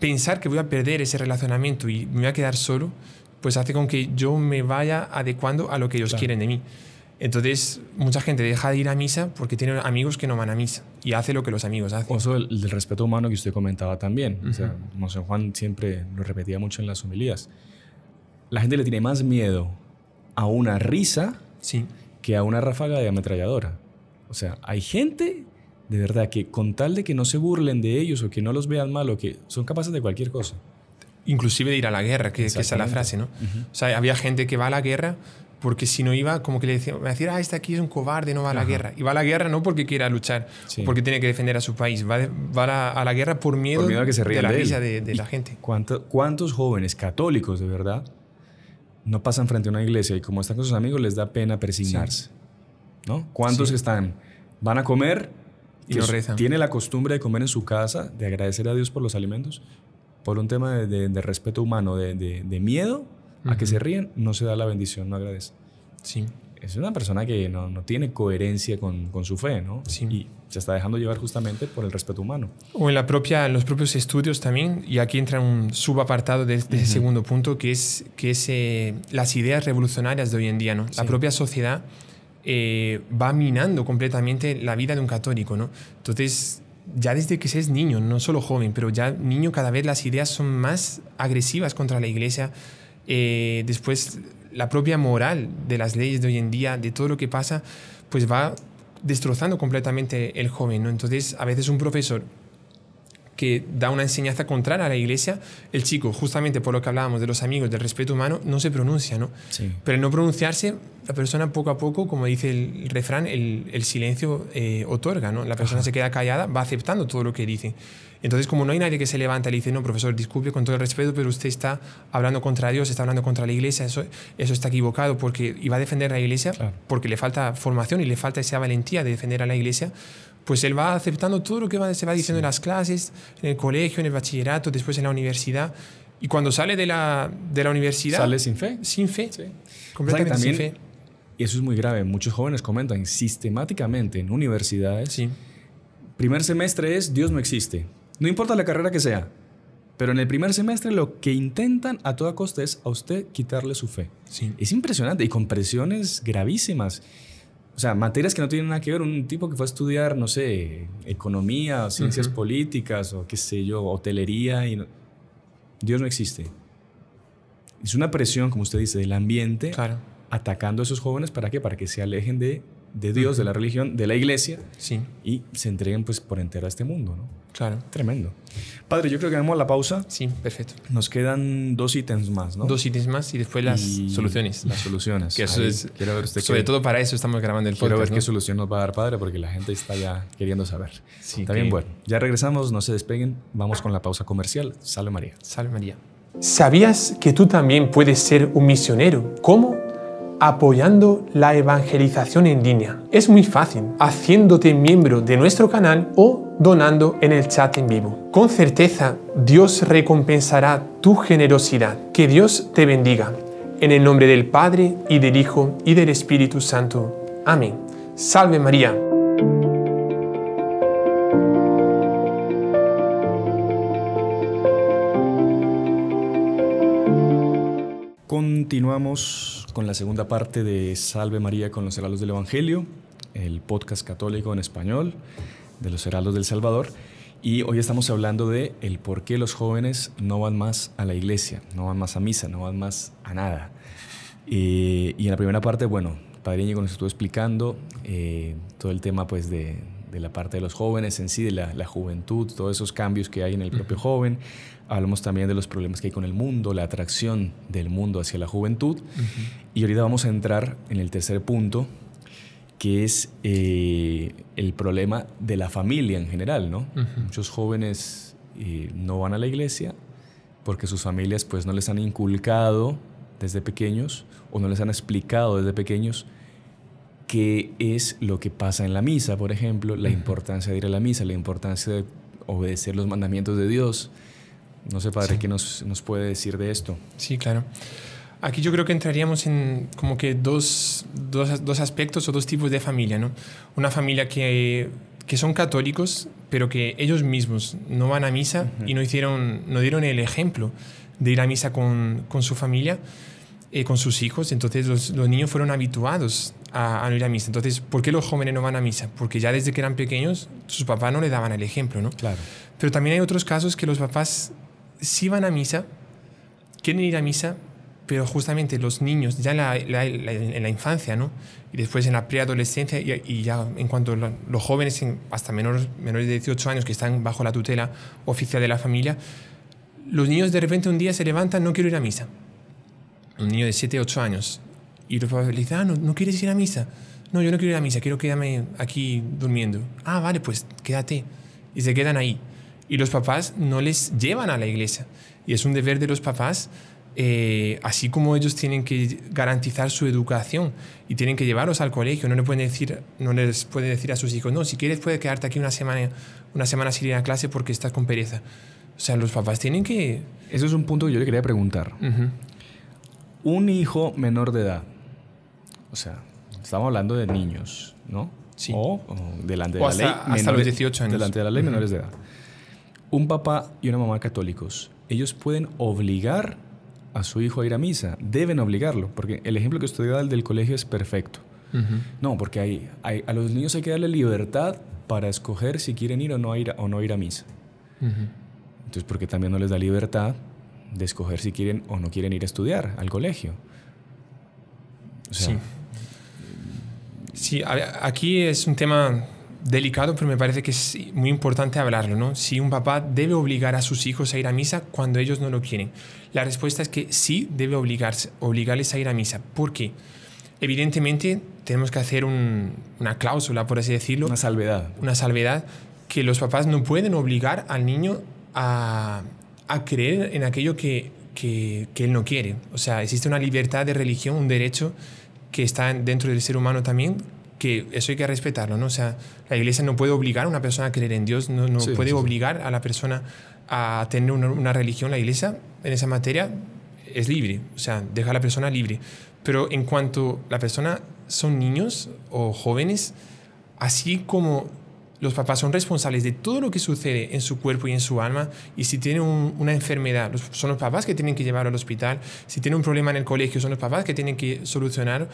pensar que voy a perder ese relacionamiento y me voy a quedar solo, pues hace con que yo me vaya adecuando a lo que ellos quieren de mí. Entonces, mucha gente deja de ir a misa porque tiene amigos que no van a misa y hace lo que los amigos hacen. Eso del, respeto humano que usted comentaba también. Uh O sea, Juan siempre lo repetía mucho en las homilías. La gente le tiene más miedo a una risa sí. que a una ráfaga de ametralladora. O sea, hay gente de verdad que con tal de que no se burlen de ellos o que no los vean mal o que son capaces de cualquier cosa. Inclusive de ir a la guerra, que, esa es la frase, ¿no? O sea, había gente que va a la guerra porque si no iba, como que le decía, me decía, ah, este aquí es un cobarde, no va a la guerra. Y va a la guerra no porque quiera luchar, porque tiene que defender a su país, va, a, la, guerra por miedo, miedo a que se de la risa de, la gente. ¿Cuántos jóvenes católicos, de verdad, no pasan frente a una iglesia y como están con sus amigos les da pena persignarse? ¿No? ¿Cuántos están? Van a comer y Tiene la costumbre de comer en su casa, de agradecer a Dios por los alimentos, por un tema de, respeto humano, de miedo a que se ríen, no se da la bendición, no agradece. Sí. Es una persona que no, tiene coherencia con, su fe, ¿no? Sí. Y se está dejando llevar justamente por el respeto humano. O en, la propia, los propios estudios también, y aquí entra un subapartado de, ese segundo punto, que es, que es eh, las ideas revolucionarias de hoy en día, ¿no? La propia sociedad eh, va minando completamente la vida de un católico, ¿no? Entonces, ya desde que se es niño, no solo joven, pero ya niño cada vez las ideas son más agresivas contra la iglesia, eh, después la propia moral de las leyes de hoy en día, de todo lo que pasa, pues va destrozando completamente el joven. ¿no? Entonces, a veces un profesor que da una enseñanza contraria a la iglesia, el chico, justamente por lo que hablábamos de los amigos, del respeto humano, no se pronuncia, ¿no? Pero el no pronunciarse, la persona poco a poco, como dice el refrán, el, silencio eh, otorga, ¿no? La persona se queda callada, va aceptando todo lo que dice. Entonces, como no hay nadie que se levanta y le dice, no, profesor, disculpe con todo el respeto, pero usted está hablando contra Dios, está hablando contra la iglesia, eso, eso está equivocado, porque iba a defender a la iglesia porque le falta formación y le falta esa valentía de defender a la iglesia pues él va aceptando todo lo que se va diciendo en las clases, en el colegio, en el bachillerato, después en la universidad. Y cuando sale de la, de la universidad... Sale sin fe. Sin fe. Completamente sin fe. Y eso es muy grave. Muchos jóvenes comentan sistemáticamente en universidades. Sí. Primer semestre es Dios no existe. No importa la carrera que sea. Pero en el primer semestre lo que intentan a toda costa es a usted quitarle su fe. Sí. Es impresionante y con presiones gravísimas o sea, materias que no tienen nada que ver, un tipo que fue a estudiar, no sé, economía, ciencias políticas, o qué sé yo, hotelería, y Dios no existe. Es una presión, como usted dice, del ambiente atacando a esos jóvenes para qué, para que se alejen de de Dios, de la religión, de la iglesia, sí. y se entreguen pues por entero a este mundo, ¿no? Claro. Tremendo. Padre, yo creo que vamos a la pausa. Sí, perfecto. Nos quedan dos ítems más, ¿no? Dos ítems más y después las soluciones. Las soluciones. <laughs> Quiero ver usted sobre todo para eso estamos grabando el podcast. Quiero ver qué solución nos va a dar, Padre, porque la gente está ya queriendo saber. Sí, también bueno. Ya regresamos, no se despeguen, vamos con la pausa comercial. Salve María. Salve María. ¿Sabías que tú también puedes ser un misionero? ¿Cómo? apoyando la evangelización en línea. Es muy fácil, haciéndote miembro de nuestro canal o donando en el chat en vivo. Con certeza, Dios recompensará tu generosidad. Que Dios te bendiga. En el nombre del Padre, y del Hijo, y del Espíritu Santo. Amén. Salve María. Continuamos con la segunda parte de Salve María con los Heraldos del Evangelio, el podcast católico en español de los Heraldos del Salvador. Y hoy estamos hablando de el por qué los jóvenes no van más a la iglesia, no van más a misa, no van más a nada. Eh, y en la primera parte, bueno, Padre Íñigo nos estuvo explicando eh, todo el tema pues de, de la parte de los jóvenes en sí, de la, juventud, todos esos cambios que hay en el propio joven. Hablamos también de los problemas que hay con el mundo, la atracción del mundo hacia la juventud. Y ahorita vamos a entrar en el tercer punto, que es eh, el problema de la familia en general, ¿no? Muchos jóvenes eh, no van a la iglesia porque sus familias pues no les han inculcado desde pequeños o no les han explicado desde pequeños qué es lo que pasa en la misa, por ejemplo, la importancia de ir a la misa, la importancia de obedecer los mandamientos de Dios. No sé, padre, ¿qué nos, puede decir de esto? Sí, claro. Aquí yo creo que entraríamos en como que dos, dos, aspectos o dos tipos de familia, Una familia que, son católicos, pero que ellos mismos no van a misa y no, hicieron, no dieron el ejemplo de ir a misa con, con su familia. Eh, con sus hijos, entonces los, niños fueron habituados a, no ir a misa. Entonces, ¿por qué los jóvenes no van a misa? Porque ya desde que eran pequeños sus papás no le daban el ejemplo, ¿no? Claro. Pero también hay otros casos que los papás sí van a misa, quieren ir a misa, pero justamente los niños, ya en la, infancia, ¿no? Y después en la preadolescencia y, ya en cuanto los jóvenes, hasta menores, menores de 18 años que están bajo la tutela oficial de la familia, los niños de repente un día se levantan, no quiero ir a misa un niño de 7, 8 años, y los papás le dicen, ah, no, no quieres ir a misa. No, yo no quiero ir a misa, quiero quedarme aquí durmiendo. Ah, vale, pues quédate. Y se quedan ahí. Y los papás no les llevan a la iglesia. Y es un deber de los papás, eh, así como ellos tienen que garantizar su educación y tienen que llevarlos al colegio. No, le pueden decir, no les pueden decir a sus hijos, no, si quieres puedes quedarte aquí una semana, una semana sin ir a clase porque estás con pereza. O sea, los papás tienen que... Eso es un punto que yo le quería preguntar un hijo menor de edad. O sea, estamos hablando de niños, ¿no? Sí. O, delante de la ley. Hasta los 18 años. Delante de la ley, menores de edad. Un papá y una mamá católicos, ellos pueden obligar a su hijo a ir a misa. Deben obligarlo, porque el ejemplo que usted da del colegio es perfecto. No, porque hay, a los niños hay que darle libertad para escoger si quieren ir o no ir, o no ir a misa. Entonces, porque también no les da libertad de escoger si quieren o no quieren ir a estudiar al colegio. sí. Sí, aquí es un tema delicado, pero me parece que es muy importante hablarlo, ¿no? Si un papá debe obligar a sus hijos a ir a misa cuando ellos no lo quieren. La respuesta es que sí debe obligarse, obligarles a ir a misa. ¿Por qué? Evidentemente tenemos que hacer una cláusula, por así decirlo. Una salvedad. Una salvedad que los papás no pueden obligar al niño a, a creer en aquello que, él no quiere. O sea, existe una libertad de religión, un derecho que está dentro del ser humano también, que eso hay que respetarlo, ¿no? O sea, la iglesia no puede obligar a una persona a creer en Dios, no, puede obligar a la persona a tener una, una, religión. La iglesia en esa materia es libre, o sea, deja a la persona libre. Pero en cuanto la persona son niños o jóvenes, así como los papás son responsables de todo lo que sucede en su cuerpo y en su alma. Y si tienen una enfermedad, son los papás que tienen que llevarlo al hospital. Si tiene un problema en el colegio, son los papás que tienen que solucionarlo.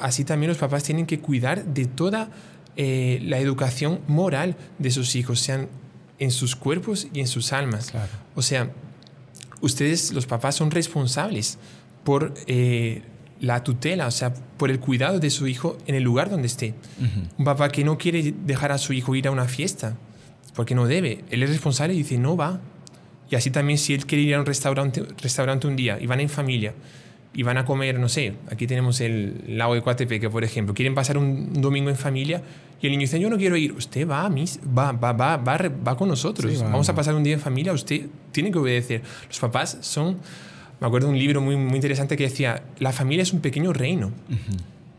Así también los papás tienen que cuidar de toda eh, la educación moral de sus hijos, sean en sus cuerpos y en sus almas. O sea, ustedes, los papás, son responsables por... Eh, la tutela, o sea, por el cuidado de su hijo en el lugar donde esté. Un papá que no quiere dejar a su hijo ir a una fiesta, porque no debe. Él es responsable y dice, no va. Y así también si él quiere ir a un restaurante, restaurante un día y van en familia y van a comer, no sé, aquí tenemos el lago de Coatepeque, por ejemplo, quieren pasar un domingo en familia y el niño dice, yo no quiero ir, usted va mis, va, va, va, va, con nosotros, vamos a pasar un día en familia, usted tiene que obedecer. Los papás son me acuerdo de un libro muy, muy interesante que decía, la familia es un pequeño reino.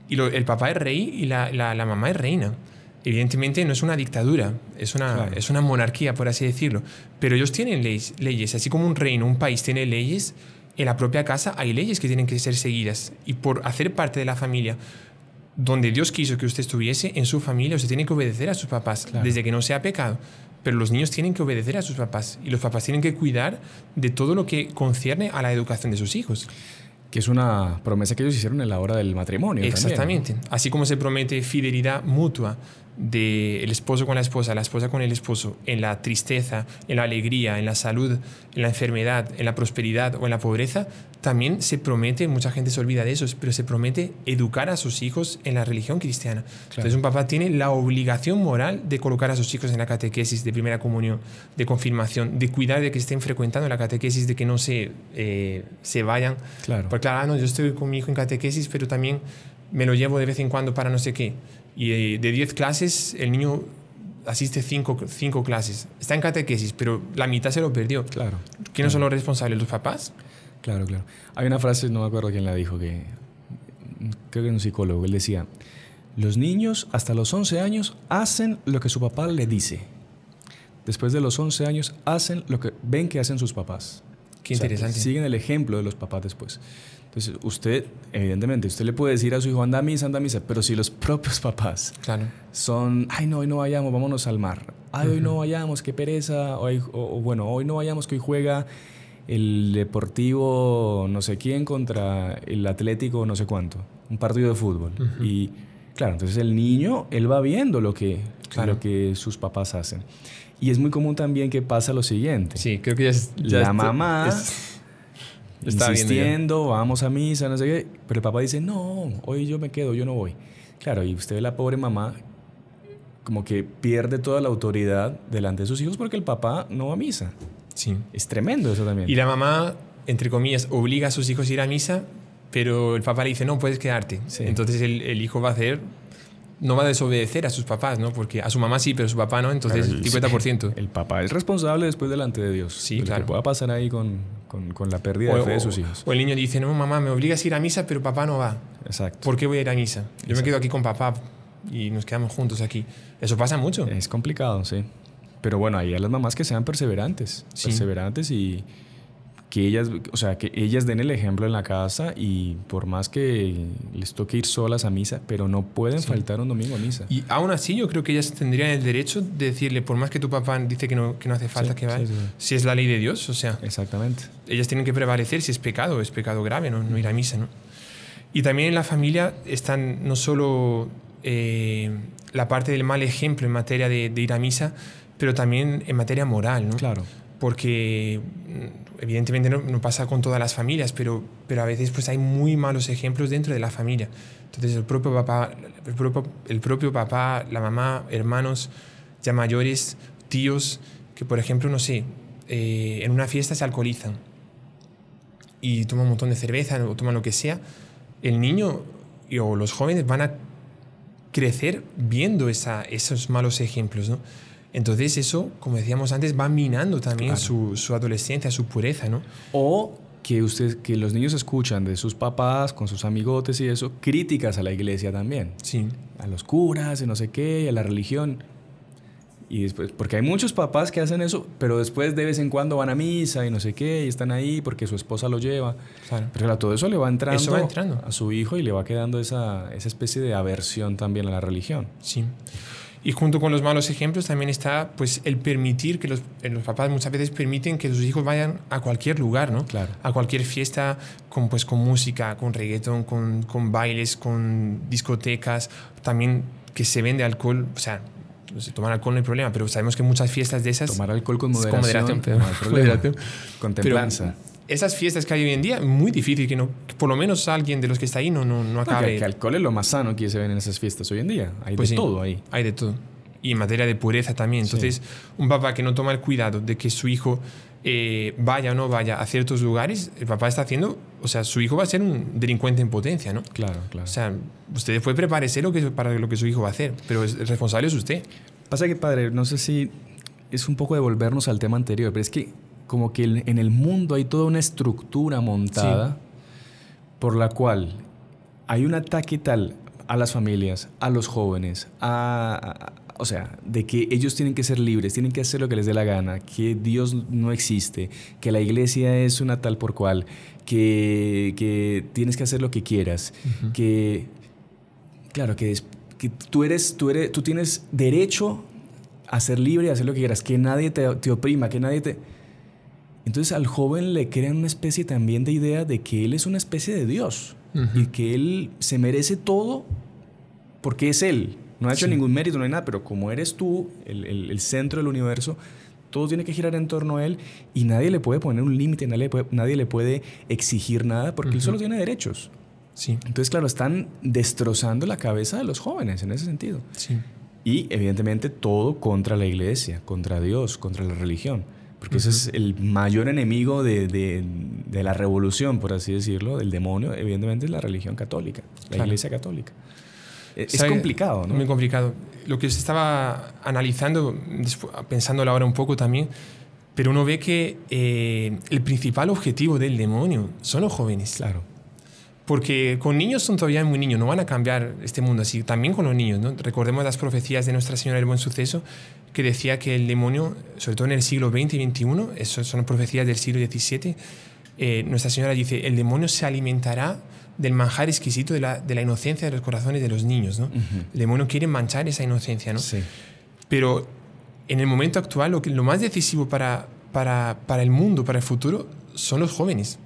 Y el papá es rey y la, mamá es reina. Evidentemente no es una dictadura, es una, es una monarquía, por así decirlo. Pero ellos tienen leyes, así como un reino, un país tiene leyes, en la propia casa hay leyes que tienen que ser seguidas. Y por hacer parte de la familia, donde Dios quiso que usted estuviese, en su familia usted tiene que obedecer a sus papás, desde que no sea pecado pero los niños tienen que obedecer a sus papás y los papás tienen que cuidar de todo lo que concierne a la educación de sus hijos. Que es una promesa que ellos hicieron en la hora del matrimonio. Exactamente. Así como se promete fidelidad mutua, del esposo con la esposa, la esposa con el esposo, en la tristeza, en la alegría, en la salud, en la enfermedad, en la prosperidad o en la pobreza, también se promete, mucha gente se olvida de eso, pero se promete educar a sus hijos en la religión cristiana. Entonces un papá tiene la obligación moral de colocar a sus hijos en la catequesis de primera comunión, de confirmación, de cuidar de que estén frecuentando la catequesis, de que no se, eh, se vayan. Claro. Porque claro, ah, no, yo estoy con mi hijo en catequesis, pero también me lo llevo de vez en cuando para no sé qué. Y de 10 clases, el niño asiste 5 clases. Está en catequesis, pero la mitad se lo perdió. Claro. ¿Quiénes son los responsables? ¿Los papás? Claro, claro. Hay una frase, no me acuerdo quién la dijo, que creo que un psicólogo. Él decía, los niños hasta los 11 años hacen lo que su papá le dice. Después de los 11 años hacen lo que ven que hacen sus papás. Qué interesante. siguen el ejemplo de los papás después. Entonces, pues, usted, evidentemente, usted le puede decir a su hijo, anda a misa, anda misa, pero si los <laughs> propios papás son, ay, no, hoy no vayamos, vámonos al mar, ay, hoy no vayamos, qué pereza, o, bueno, hoy no vayamos, que hoy juega el deportivo no sé quién contra el atlético no sé cuánto, un partido de fútbol. Y claro, entonces el niño, él va viendo lo que, que sus papás hacen. Y es muy común también que pasa lo siguiente. Sí, creo que es... la mamá... Está insistiendo, vamos a misa, no sé qué. Pero el papá dice, no, hoy yo me quedo, yo no voy. Claro, y usted ve la pobre mamá como que pierde toda la autoridad delante de sus hijos porque el papá no va a misa. Sí. Es tremendo eso también. Y la mamá, entre comillas, obliga a sus hijos a ir a misa, pero el papá le dice, no, puedes quedarte. Entonces el, hijo va a hacer, no va a desobedecer a sus papás, ¿no? Porque a su mamá sí, pero a su papá no, entonces el, 50%. El papá es responsable después delante de Dios. Sí, claro. Lo que pueda pasar ahí con, con, la pérdida de sus hijos. O el niño dice, no, mamá, me obligas a ir a misa, pero papá no va. Exacto. ¿Por qué voy a ir a misa? Yo me quedo aquí con papá y nos quedamos juntos aquí. Eso pasa mucho. Es complicado, sí. Pero bueno, ahí a las mamás que sean perseverantes. Perseverantes y, que ellas, o sea, que ellas den el ejemplo en la casa y por más que les toque ir solas a misa, pero no pueden faltar un domingo a misa. Y aún así yo creo que ellas tendrían el derecho de decirle, por más que tu papá dice que no, que no hace falta que vaya, si es la ley de Dios, o sea. Exactamente. Ellas tienen que prevalecer si es pecado, es pecado grave, no, ir a misa, ¿no? Y también en la familia están no solo eh, la parte del mal ejemplo en materia de, de ir a misa, pero también en materia moral, ¿no? Claro porque mm, evidentemente no, pasa con todas las familias, pero, pero a veces pues hay muy malos ejemplos dentro de la familia. Entonces el propio papá, el propio, el propio papá, la mamá, hermanos ya mayores, tíos, que por ejemplo, no sé, eh, en una fiesta se alcoholizan y toman un montón de cerveza o toman lo que sea, el niño o los jóvenes van a crecer viendo esa, esos malos ejemplos, ¿no? Entonces eso, como decíamos antes, va minando también su, su, adolescencia, su pureza, ¿no? O que, que los niños escuchan de sus papás, con sus amigotes y eso, críticas a la iglesia también. Sí. A los curas, y no sé qué, a la religión. Y después, porque hay muchos papás que hacen eso, pero después de vez en cuando van a misa y no sé qué, y están ahí porque su esposa lo lleva. Claro. Pero claro, todo eso le va entrando, entrando, a su hijo y le va quedando esa, esa especie de aversión también a la religión. Sí. Y junto con los malos ejemplos también está pues el permitir que los, eh, los papás muchas veces permiten que sus hijos vayan a cualquier lugar, ¿no? Claro. A cualquier fiesta con, pues, con música, con reggaetón, con, con bailes, con discotecas, también que se vende alcohol, o sea, tomar alcohol no hay problema, pero sabemos que muchas fiestas de esas... Tomar alcohol con <laughs> moderación. Con moderación, Con templanza esas fiestas que hay hoy en día, muy difícil que no, por lo menos alguien de los que está ahí no, no, no acabe. El que, alcohol es lo más sano que se ven en esas fiestas hoy en día. Hay pues de todo ahí. Hay de todo. Y en materia de pureza también. Entonces, un papá que no toma el cuidado de que su hijo eh, vaya o no vaya a ciertos lugares, el papá está haciendo, o sea, su hijo va a ser un delincuente en potencia, ¿no? Claro, claro. O sea, usted puede prepararse lo que, para lo que su hijo va a hacer, pero el responsable es usted. Pasa que, padre, no sé si es un poco devolvernos al tema anterior, pero es que como que en el mundo hay toda una estructura montada por la cual hay un ataque tal a las familias, a los jóvenes, a, o sea, de que ellos tienen que ser libres, tienen que hacer lo que les dé la gana, que Dios no existe, que la iglesia es una tal por cual, que, tienes que hacer lo que quieras, que, claro, que, es, que, tú, eres, tú, eres, tú tienes derecho a ser libre, a hacer lo que quieras, que nadie te oprima, que nadie te... Entonces al joven le crean una especie también de idea de que él es una especie de Dios y que él se merece todo porque es él. No ha hecho ningún mérito, no hay nada, pero como eres tú, el, centro del universo, todo tiene que girar en torno a él y nadie le puede poner un límite, nadie, le puede exigir nada porque él solo tiene derechos. Sí. Entonces, claro, están destrozando la cabeza de los jóvenes en ese sentido. Sí. Y evidentemente todo contra la iglesia, contra Dios, contra la religión porque ese es el mayor enemigo de, de, la revolución, por así decirlo, del demonio, evidentemente es la religión católica, la iglesia católica. Eh, es, complicado, ¿no? Muy complicado. Lo que se estaba analizando, pensándolo ahora un poco también, pero uno ve que eh, el principal objetivo del demonio son los jóvenes. Claro. Porque con niños son todavía muy niños, no van a cambiar este mundo así, también con los niños. ¿no? Recordemos las profecías de Nuestra Señora del Buen Suceso, que decía que el demonio, sobre todo en el siglo XX y XXI, eso son profecías del siglo XVII, eh, Nuestra Señora dice, el demonio se alimentará del manjar exquisito de la, inocencia de los corazones de los niños. ¿no? El demonio quiere manchar esa inocencia. ¿no? Pero en el momento actual, lo, lo más decisivo para, para el mundo, para el futuro, son los jóvenes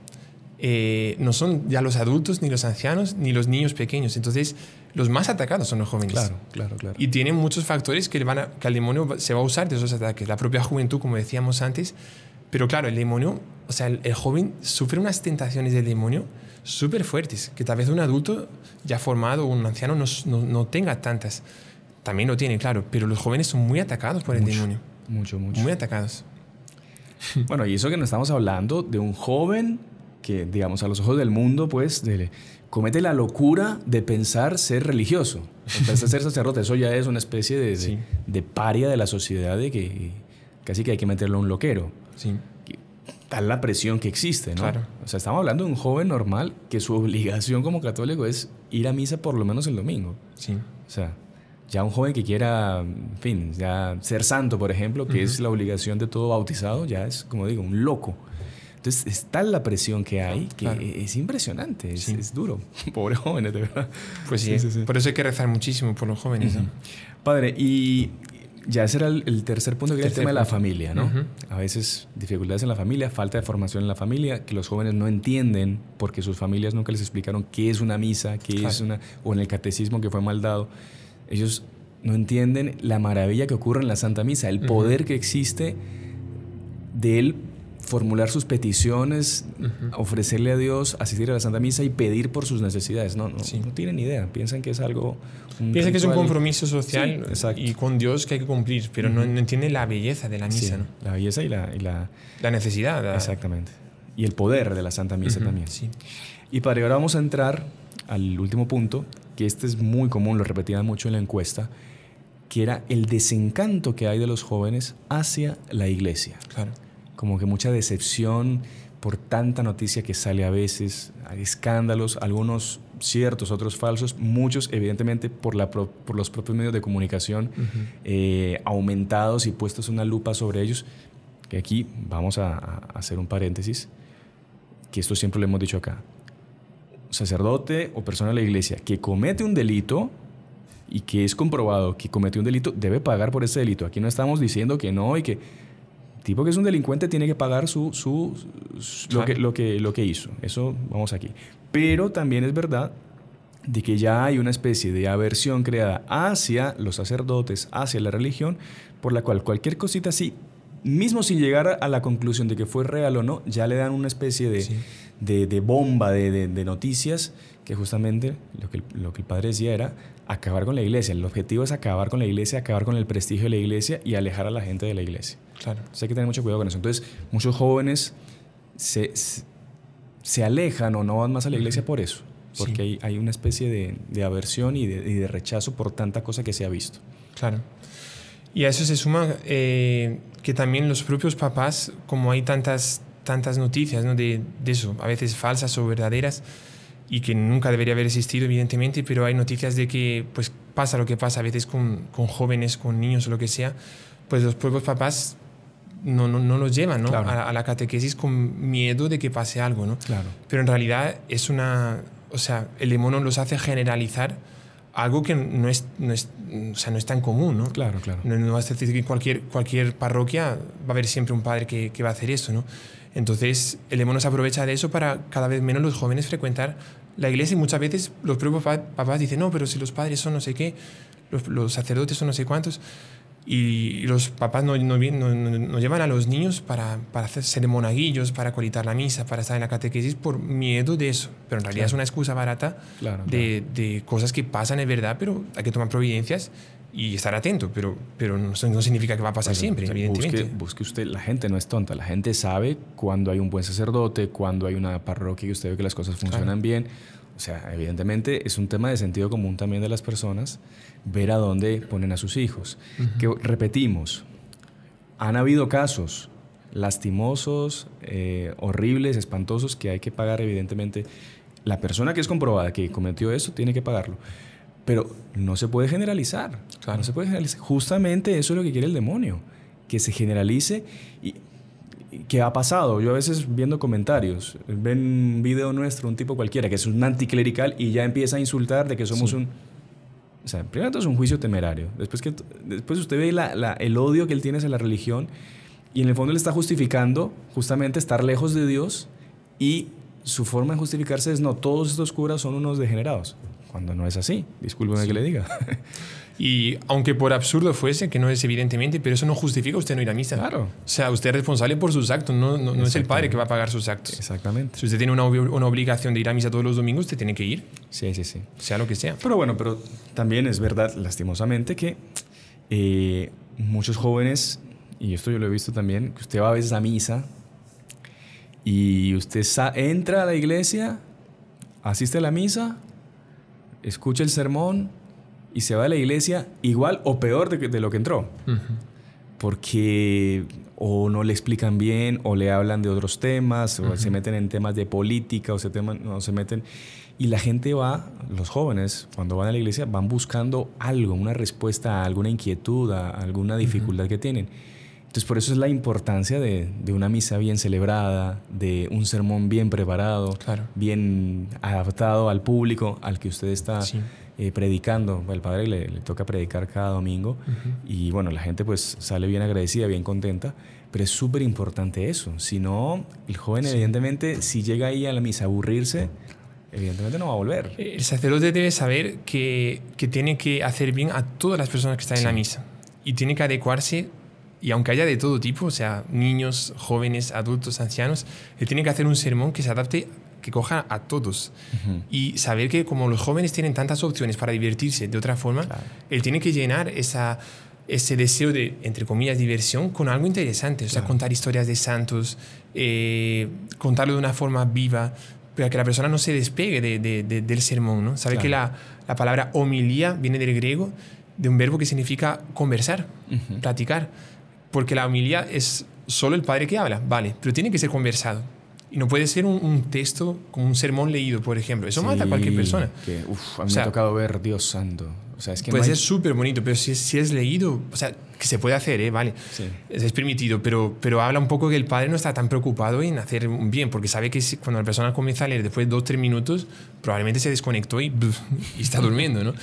eh, no son ya los adultos, ni los ancianos, ni los niños pequeños. Entonces, los más atacados son los jóvenes. Claro, claro, claro. Y tienen muchos factores que, van el demonio se va a usar de esos ataques. La propia juventud, como decíamos antes. Pero claro, el demonio, o sea, el, joven sufre unas tentaciones del demonio súper fuertes, que tal vez un adulto ya formado o un anciano no, no, tenga tantas. También lo tiene, claro, pero los jóvenes son muy atacados por el demonio. Mucho, mucho. Muy atacados. Bueno, y eso que no estamos hablando de un joven que, digamos, a los ojos del mundo, pues, comete la locura de pensar ser religioso, pensar ser <laughs> sacerdote. Eso ya es una especie de, de, paria de la sociedad de que casi que hay que meterlo a un loquero. Tal la presión que existe, ¿no? O sea, estamos hablando de un joven normal que su <laughs> obligación como católico es ir a misa por lo menos el domingo. Sí. O sea, ya un joven que quiera, en fin, ya ser santo, por ejemplo, que es la obligación de todo bautizado, ya es, como digo, un loco. Entonces, es tal la presión que hay que es impresionante, es, duro. <laughs> Pobre jóvenes, de verdad. Pues sí, por eso hay que rezar muchísimo por los jóvenes. Padre, y ya ese era el, tercer punto, que era el tema de la familia, ¿no? A veces dificultades en la familia, falta de formación en la familia, que los jóvenes no entienden porque sus familias nunca les explicaron qué es una misa, qué es una... o en el catecismo que fue mal dado. Ellos no entienden la maravilla que ocurre en la Santa Misa, el poder que existe de él formular sus peticiones, ofrecerle a Dios, asistir a la Santa Misa y pedir por sus necesidades. No, no, tienen idea. Piensan que es algo. Piensan que es un compromiso social y con Dios que hay que cumplir, pero no, entienden la belleza de la misa. ¿no? La belleza y la. Y la, necesidad. Exactamente. Y el poder de la Santa Misa también. Sí. Y para ahora vamos a entrar al último punto, que este es muy común, lo repetía mucho en la encuesta, que era el desencanto que hay de los jóvenes hacia la iglesia. Claro como que mucha decepción por tanta noticia que sale a veces, hay escándalos, algunos ciertos, otros falsos, muchos evidentemente por, la por los propios medios de comunicación eh, aumentados y puestos una lupa sobre ellos, que aquí vamos a, hacer un paréntesis, que esto siempre lo hemos dicho acá, sacerdote o persona de la iglesia que comete un delito y que es comprobado que comete un delito, debe pagar por ese delito. Aquí no estamos diciendo que no y que tipo que es un delincuente tiene que pagar su, lo, que, lo, que, lo que hizo. Eso vamos aquí. Pero también es verdad de que ya hay una especie de aversión creada hacia los sacerdotes, hacia la religión, por la cual cualquier cosita así, mismo sin llegar a la conclusión de que fue real o no, ya le dan una especie de, bomba de, noticias que justamente lo que, lo que el padre decía era acabar con la iglesia. El objetivo es acabar con la iglesia, acabar con el prestigio de la iglesia y alejar a la gente de la iglesia. Claro. hay que tener mucho cuidado con eso. Entonces, muchos jóvenes se, se alejan o no van más a la iglesia por eso, porque hay, hay, una especie de, aversión y de, rechazo por tanta cosa que se ha visto. Claro. Y a eso se suma eh, que también los propios papás, como hay tantas, tantas noticias ¿no? de, de, eso, a veces falsas o verdaderas, y que nunca debería haber existido, evidentemente, pero hay noticias de que pues, pasa lo que pasa a veces con, con jóvenes, con niños o lo que sea, pues los propios papás no, no, no llevan ¿no? A, la catequesis con miedo de que pase algo. ¿no? Pero en realidad es una... O sea, el demonio los hace generalizar algo que no es, no es, o sea, no es tan común, ¿no? Claro, claro. No, vas a decir que cualquier, cualquier parroquia va a haber siempre un padre que, que va a hacer eso, ¿no? Entonces, el demonio se aprovecha de eso para cada vez menos los jóvenes frecuentar la iglesia y muchas veces los propios papás dicen, no, pero si los padres son no sé qué, los, los sacerdotes son no sé cuántos y los papás no no, no, no, llevan a los niños para, para hacer, ser para colitar la misa, para estar en la catequesis por miedo de eso. Pero en realidad es una excusa barata de, de, cosas que pasan, es verdad, pero hay que tomar providencias y estar atento. Pero, pero no, significa que va a pasar siempre, evidentemente. Busque, busque, usted, la gente no es tonta, la gente sabe cuando hay un buen sacerdote, cuando hay una parroquia y usted ve que las cosas funcionan bien. O sea, evidentemente es un tema de sentido común también de las personas ver a dónde ponen a sus hijos. Que repetimos, han habido casos lastimosos, eh, horribles, espantosos, que hay que pagar evidentemente. La persona que es comprobada que cometió eso tiene que pagarlo. Pero no se puede generalizar. No se puede generalizar. Justamente eso es lo que quiere el demonio, que se generalice. Y Qué ha pasado. Yo a veces viendo comentarios, ven un video nuestro, un tipo cualquiera, que es un anticlerical y ya empieza a insultar de que somos un... O sea, primero es un juicio temerario. Después, que, después usted ve el odio que él tiene hacia la religión y en el fondo le está justificando justamente estar lejos de Dios y su forma de justificarse es no, todos estos curas son unos degenerados. Cuando no es así, discúlpeme que le diga. <laughs> Y aunque por absurdo fuese, que no es evidentemente, pero eso no justifica usted no ir a misa. Claro. O sea, usted es responsable por sus actos, no, no, es el padre que va a pagar sus actos. Exactamente. Si usted tiene una, una, obligación de ir a misa todos los domingos, usted tiene que ir. Sí, sí, sí. Sea lo que sea. Pero bueno, pero también es verdad, lastimosamente, que eh, muchos jóvenes, y esto yo lo he visto también, que usted va a veces a misa y usted entra a la iglesia, asiste a la misa, escucha el sermón y se va a la iglesia igual o peor de, lo que entró. Porque o no le explican bien o le hablan de otros temas o se meten en temas de política o se, no, se meten... Y la gente va, los jóvenes, cuando van a la iglesia, van buscando algo, una respuesta a alguna inquietud, a alguna dificultad que tienen. Entonces, por eso es la importancia de, una misa bien celebrada, de un sermón bien preparado, bien adaptado al público al que usted está sí. Eh, predicando. El padre le, toca predicar cada domingo y bueno, la gente pues sale bien agradecida, bien contenta, pero es súper importante eso. Si no, el joven evidentemente, si llega ahí a la misa a aburrirse, evidentemente no va a volver. Eh, el sacerdote debe saber que, tiene que hacer bien a todas las personas que están en la misa y tiene que adecuarse y aunque haya de todo tipo, o sea, niños, jóvenes, adultos, ancianos, él tiene que hacer un sermón que se adapte que coja a todos. Y saber que como los jóvenes tienen tantas opciones para divertirse de otra forma, él tiene que llenar esa, ese deseo de, entre comillas, diversión con algo interesante. O sea, contar historias de santos, eh, contarlo de una forma viva, para que la persona no se despegue del sermón. ¿no? Saber que la, la palabra homilía viene del griego, de un verbo que significa conversar, platicar. Porque la homilía es solo el padre que habla, vale, pero tiene que ser conversado. Y no puede ser un, texto como un sermón leído, por ejemplo. Eso mata a cualquier persona. Que, uf, a mí me ha tocado ver Dios santo. O sea, es que puede ser súper bonito, pero si es, si es leído, o sea, que se puede hacer, ¿eh? Vale. Es permitido, pero, pero habla un poco que el padre no está tan preocupado en hacer un bien, porque sabe que cuando la persona comienza a leer después de dos, tres minutos, probablemente se desconectó y, y está durmiendo, ¿no?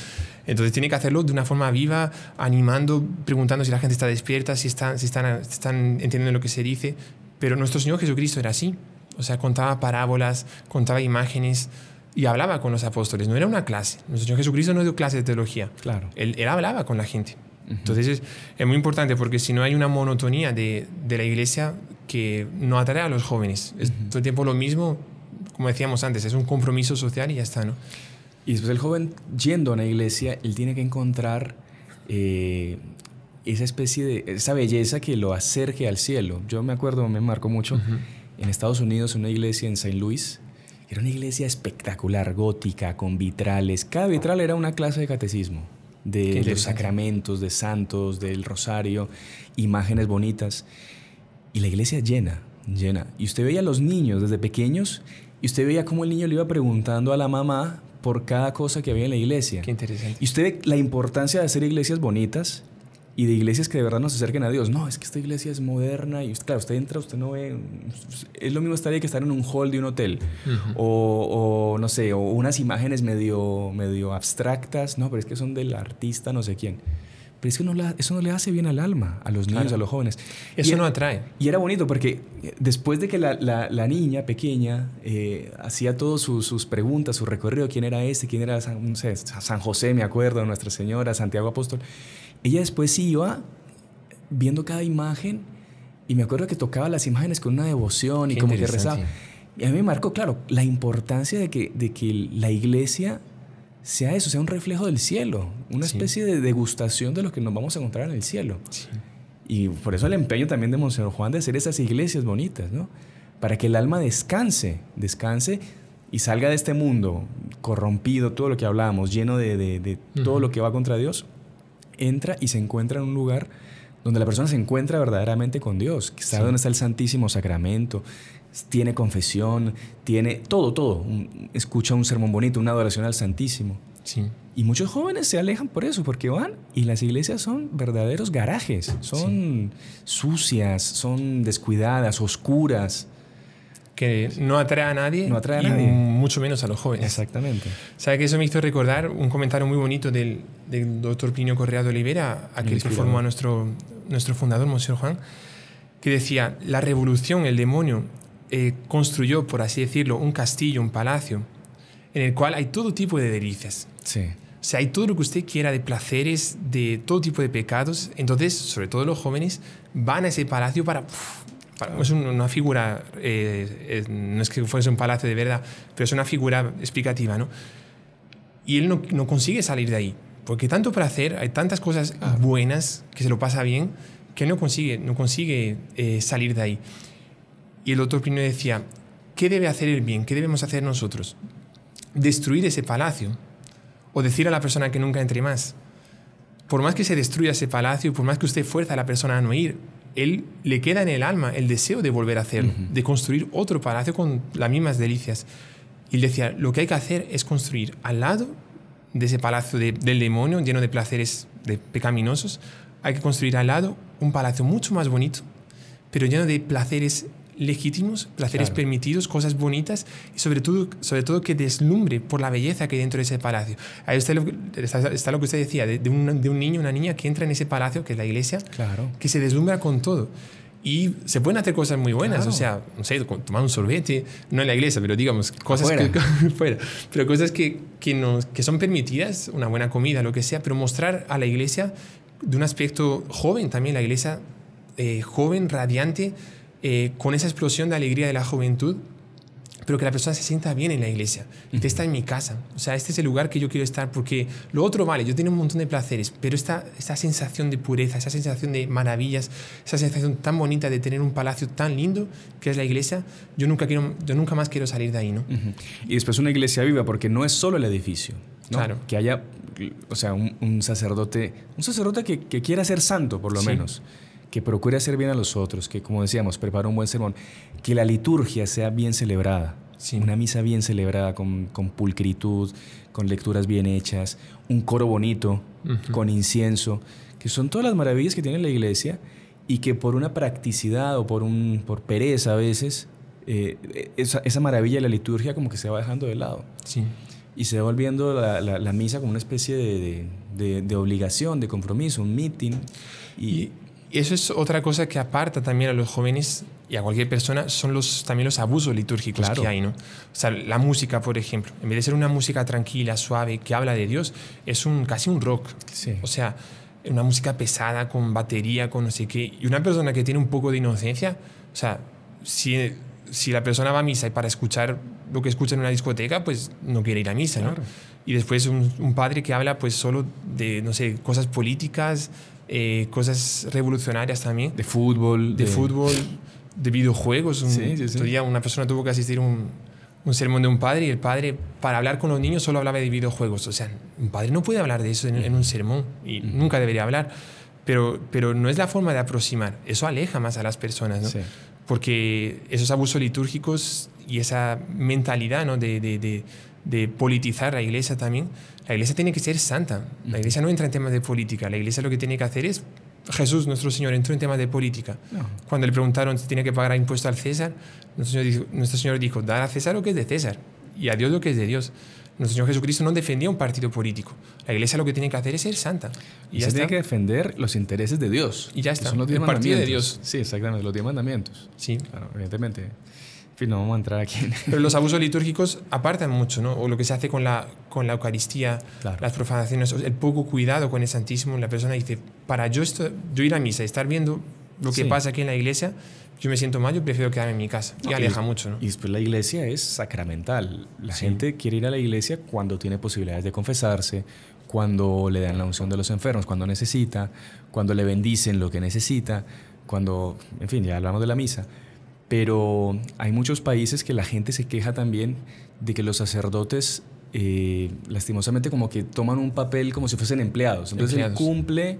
Entonces tiene que hacerlo de una forma viva, animando, preguntando si la gente está despierta, si están, si están, están entendiendo lo que se dice. Pero nuestro Señor Jesucristo era así. O sea, contaba parábolas, contaba imágenes y hablaba con los apóstoles. No era una clase. Nuestro Señor Jesucristo no dio clase de teología. Claro. Él, hablaba con la gente. Entonces es, muy importante porque si no hay una monotonía de, de la iglesia que no atrae a los jóvenes. Es todo el tiempo lo mismo, como decíamos antes, es un compromiso social y ya está, ¿no? Y después el joven yendo a la iglesia, él tiene que encontrar eh, esa especie de, esa belleza que lo acerque al cielo. Yo me acuerdo, me marcó mucho en Estados Unidos, una iglesia en Saint Louis. Era una iglesia espectacular, gótica, con vitrales. Cada vitral era una clase de catecismo, de los sacramentos, de santos, del rosario, imágenes bonitas. Y la iglesia llena, llena. Y usted veía a los niños desde pequeños y usted veía cómo el niño le iba preguntando a la mamá por cada cosa que había en la iglesia. Qué interesante. Y usted ve la importancia de hacer iglesias bonitas y de iglesias que de verdad nos acerquen a Dios. No, es que esta iglesia es moderna y claro, usted entra, usted no ve, es lo mismo estar ahí que estar en un hall de un hotel o, no sé, o unas imágenes medio, medio abstractas, no, pero es que son del artista no sé quién. Pero es que no la, eso no le hace bien al alma, a los niños, a los jóvenes. Eso no atrae. Y era bonito porque eh, después de que la, la, niña pequeña eh, hacía todas sus preguntas, su recorrido, quién era este, quién era San José, me acuerdo, Nuestra Señora, Santiago Apóstol, ella después iba viendo cada imagen y me acuerdo que tocaba las imágenes con una devoción y como que rezaba. Y a mí me marcó, claro, la importancia de que, de que la iglesia sea eso, sea un reflejo del cielo, una especie de degustación de lo que nos vamos a encontrar en el cielo. Y por eso el empeño también de Monseñor Juan de hacer esas iglesias bonitas, ¿no? Para que el alma descanse, descanse y salga de este mundo corrompido, todo lo que hablábamos, lleno de, todo lo que va contra Dios, entra y se encuentra en un lugar donde la persona se encuentra verdaderamente con Dios, sabe está dónde está el Santísimo Sacramento, tiene confesión, tiene todo, todo. escucha un sermón bonito, una adoración al Santísimo. Y muchos jóvenes se alejan por eso, porque van y las iglesias son verdaderos garajes, son sucias, son descuidadas, oscuras que no atrae a nadie, no atrae mucho menos a los jóvenes. Exactamente. ¿Sabes que eso me hizo recordar un comentario muy bonito del, doctor Plinio Correa de Olivera, a que formó a nuestro, nuestro fundador, Monseñor Juan, que decía, la revolución, el demonio, eh, construyó, por así decirlo, un castillo, un palacio, en el cual hay todo tipo de delicias. Sí. O sea, hay todo lo que usted quiera de placeres, de todo tipo de pecados. Entonces, sobre todo los jóvenes, van a ese palacio para es una figura, eh, no es que fuese un palacio de verdad, pero es una figura explicativa, Y él no, consigue salir de ahí, porque tanto para hacer, hay tantas cosas ah. buenas que se lo pasa bien, que él no consigue, no consigue eh, salir de ahí. Y el otro primero decía, ¿qué debe hacer el bien? ¿Qué debemos hacer nosotros? ¿Destruir ese palacio? ¿O decir a la persona que nunca entre más? Por más que se destruya ese palacio, por más que usted fuerza a la persona a no ir, él le queda en el alma el deseo de volver a hacerlo, de construir otro palacio con las mismas delicias. Y él decía, lo que hay que hacer es construir al lado de ese palacio del demonio lleno de placeres de pecaminosos, hay que construir al lado un palacio mucho más bonito, pero lleno de placeres legítimos, placeres permitidos, cosas bonitas y sobre todo, sobre todo que deslumbre por la belleza que hay dentro de ese palacio. Ahí está lo, que usted decía, de, un, de, un, niño, una niña que entra en ese palacio, que es la iglesia, claro. que se deslumbra con todo. Y se pueden hacer cosas muy buenas, o sea, no sé, tomar un sorbete, no en la iglesia, pero digamos, cosas fuera. que, <laughs> pero cosas que, que, nos, que son permitidas, una buena comida, lo que sea, pero mostrar a la iglesia de un aspecto joven también, la iglesia eh, joven, radiante, eh, con esa explosión de alegría de la juventud, pero que la persona se sienta bien en la iglesia. Que está en mi casa. O sea, este es el lugar que yo quiero estar porque lo otro vale, yo tengo un montón de placeres, pero esta, esta sensación de pureza, esa sensación de maravillas, esa sensación tan bonita de tener un palacio tan lindo que es la iglesia, yo nunca, quiero, yo nunca más quiero salir de ahí, ¿no? Y después una iglesia viva, porque no es solo el edificio. ¿no? Que haya, o sea, un, sacerdote, un sacerdote que, quiera ser santo, por lo menos que procure hacer bien a los otros, que como decíamos, prepare un buen sermón, que la liturgia sea bien celebrada, una misa bien celebrada, con, pulcritud, con lecturas bien hechas, un coro bonito, con incienso, que son todas las maravillas que tiene la iglesia y que por una practicidad o por, un, por pereza a veces, eh, e, esa, maravilla de la liturgia como que se va dejando de lado. Sí. Y se va volviendo la, misa como una especie de, obligación, de compromiso, un meeting. y y eso es otra cosa que aparta también a los jóvenes y a cualquier persona, son los, también los abusos litúrgicos que hay, ¿no? O sea, la música, por ejemplo, en vez de ser una música tranquila, suave, que habla de Dios, es un, casi un rock. O sea, una música pesada, con batería, con no sé qué. Y una persona que tiene un poco de inocencia, o sea, si, la persona va a misa y para escuchar lo que escucha en una discoteca, pues no quiere ir a misa, ¿no? Y después un, un, padre que habla pues solo de, no sé, cosas políticas, eh, cosas revolucionarias también. De fútbol. De, fútbol, de videojuegos. Un, día una persona tuvo que asistir a un, sermón de un padre y el padre, para hablar con los niños, solo hablaba de videojuegos. O sea, un padre no puede hablar de eso en, un sermón y nunca debería hablar. Pero, pero no es la forma de aproximar. Eso aleja más a las personas, Porque esos abusos litúrgicos y esa mentalidad ¿no? de de politizar la iglesia también. La iglesia tiene que ser santa. La iglesia no entra en temas de política. La iglesia lo que tiene que hacer es... Jesús, nuestro Señor, entró en temas de política. Cuando le preguntaron si tenía que pagar impuestos al César, nuestro Señor, dijo, nuestro Señor dar a César lo que es de César y a Dios lo que es de Dios. Nuestro Señor Jesucristo no defendía un partido político. La iglesia lo que tiene que hacer es ser santa. Y, tiene que defender los intereses de Dios. Y ya está. los diez el partido de Dios. Sí, exactamente, los diez mandamientos. Sí. Claro, evidentemente fin, no vamos a entrar aquí. Pero los abusos litúrgicos apartan mucho, ¿no? O lo que se hace con la, con la Eucaristía, las profanaciones, el poco cuidado con el Santísimo. La persona dice, para yo, esto, yo ir a misa y estar viendo lo que pasa aquí en la iglesia, yo me siento mal, yo prefiero quedarme en mi casa. y aleja mucho, ¿no? Y después la iglesia es sacramental. La gente quiere ir a la iglesia cuando tiene posibilidades de confesarse, cuando le dan la unción de los enfermos, cuando necesita, cuando le bendicen lo que necesita, cuando, en fin, ya hablamos de la misa pero hay muchos países que la gente se queja también de que los sacerdotes eh, lastimosamente como que toman un papel como si fuesen empleados. Entonces él cumple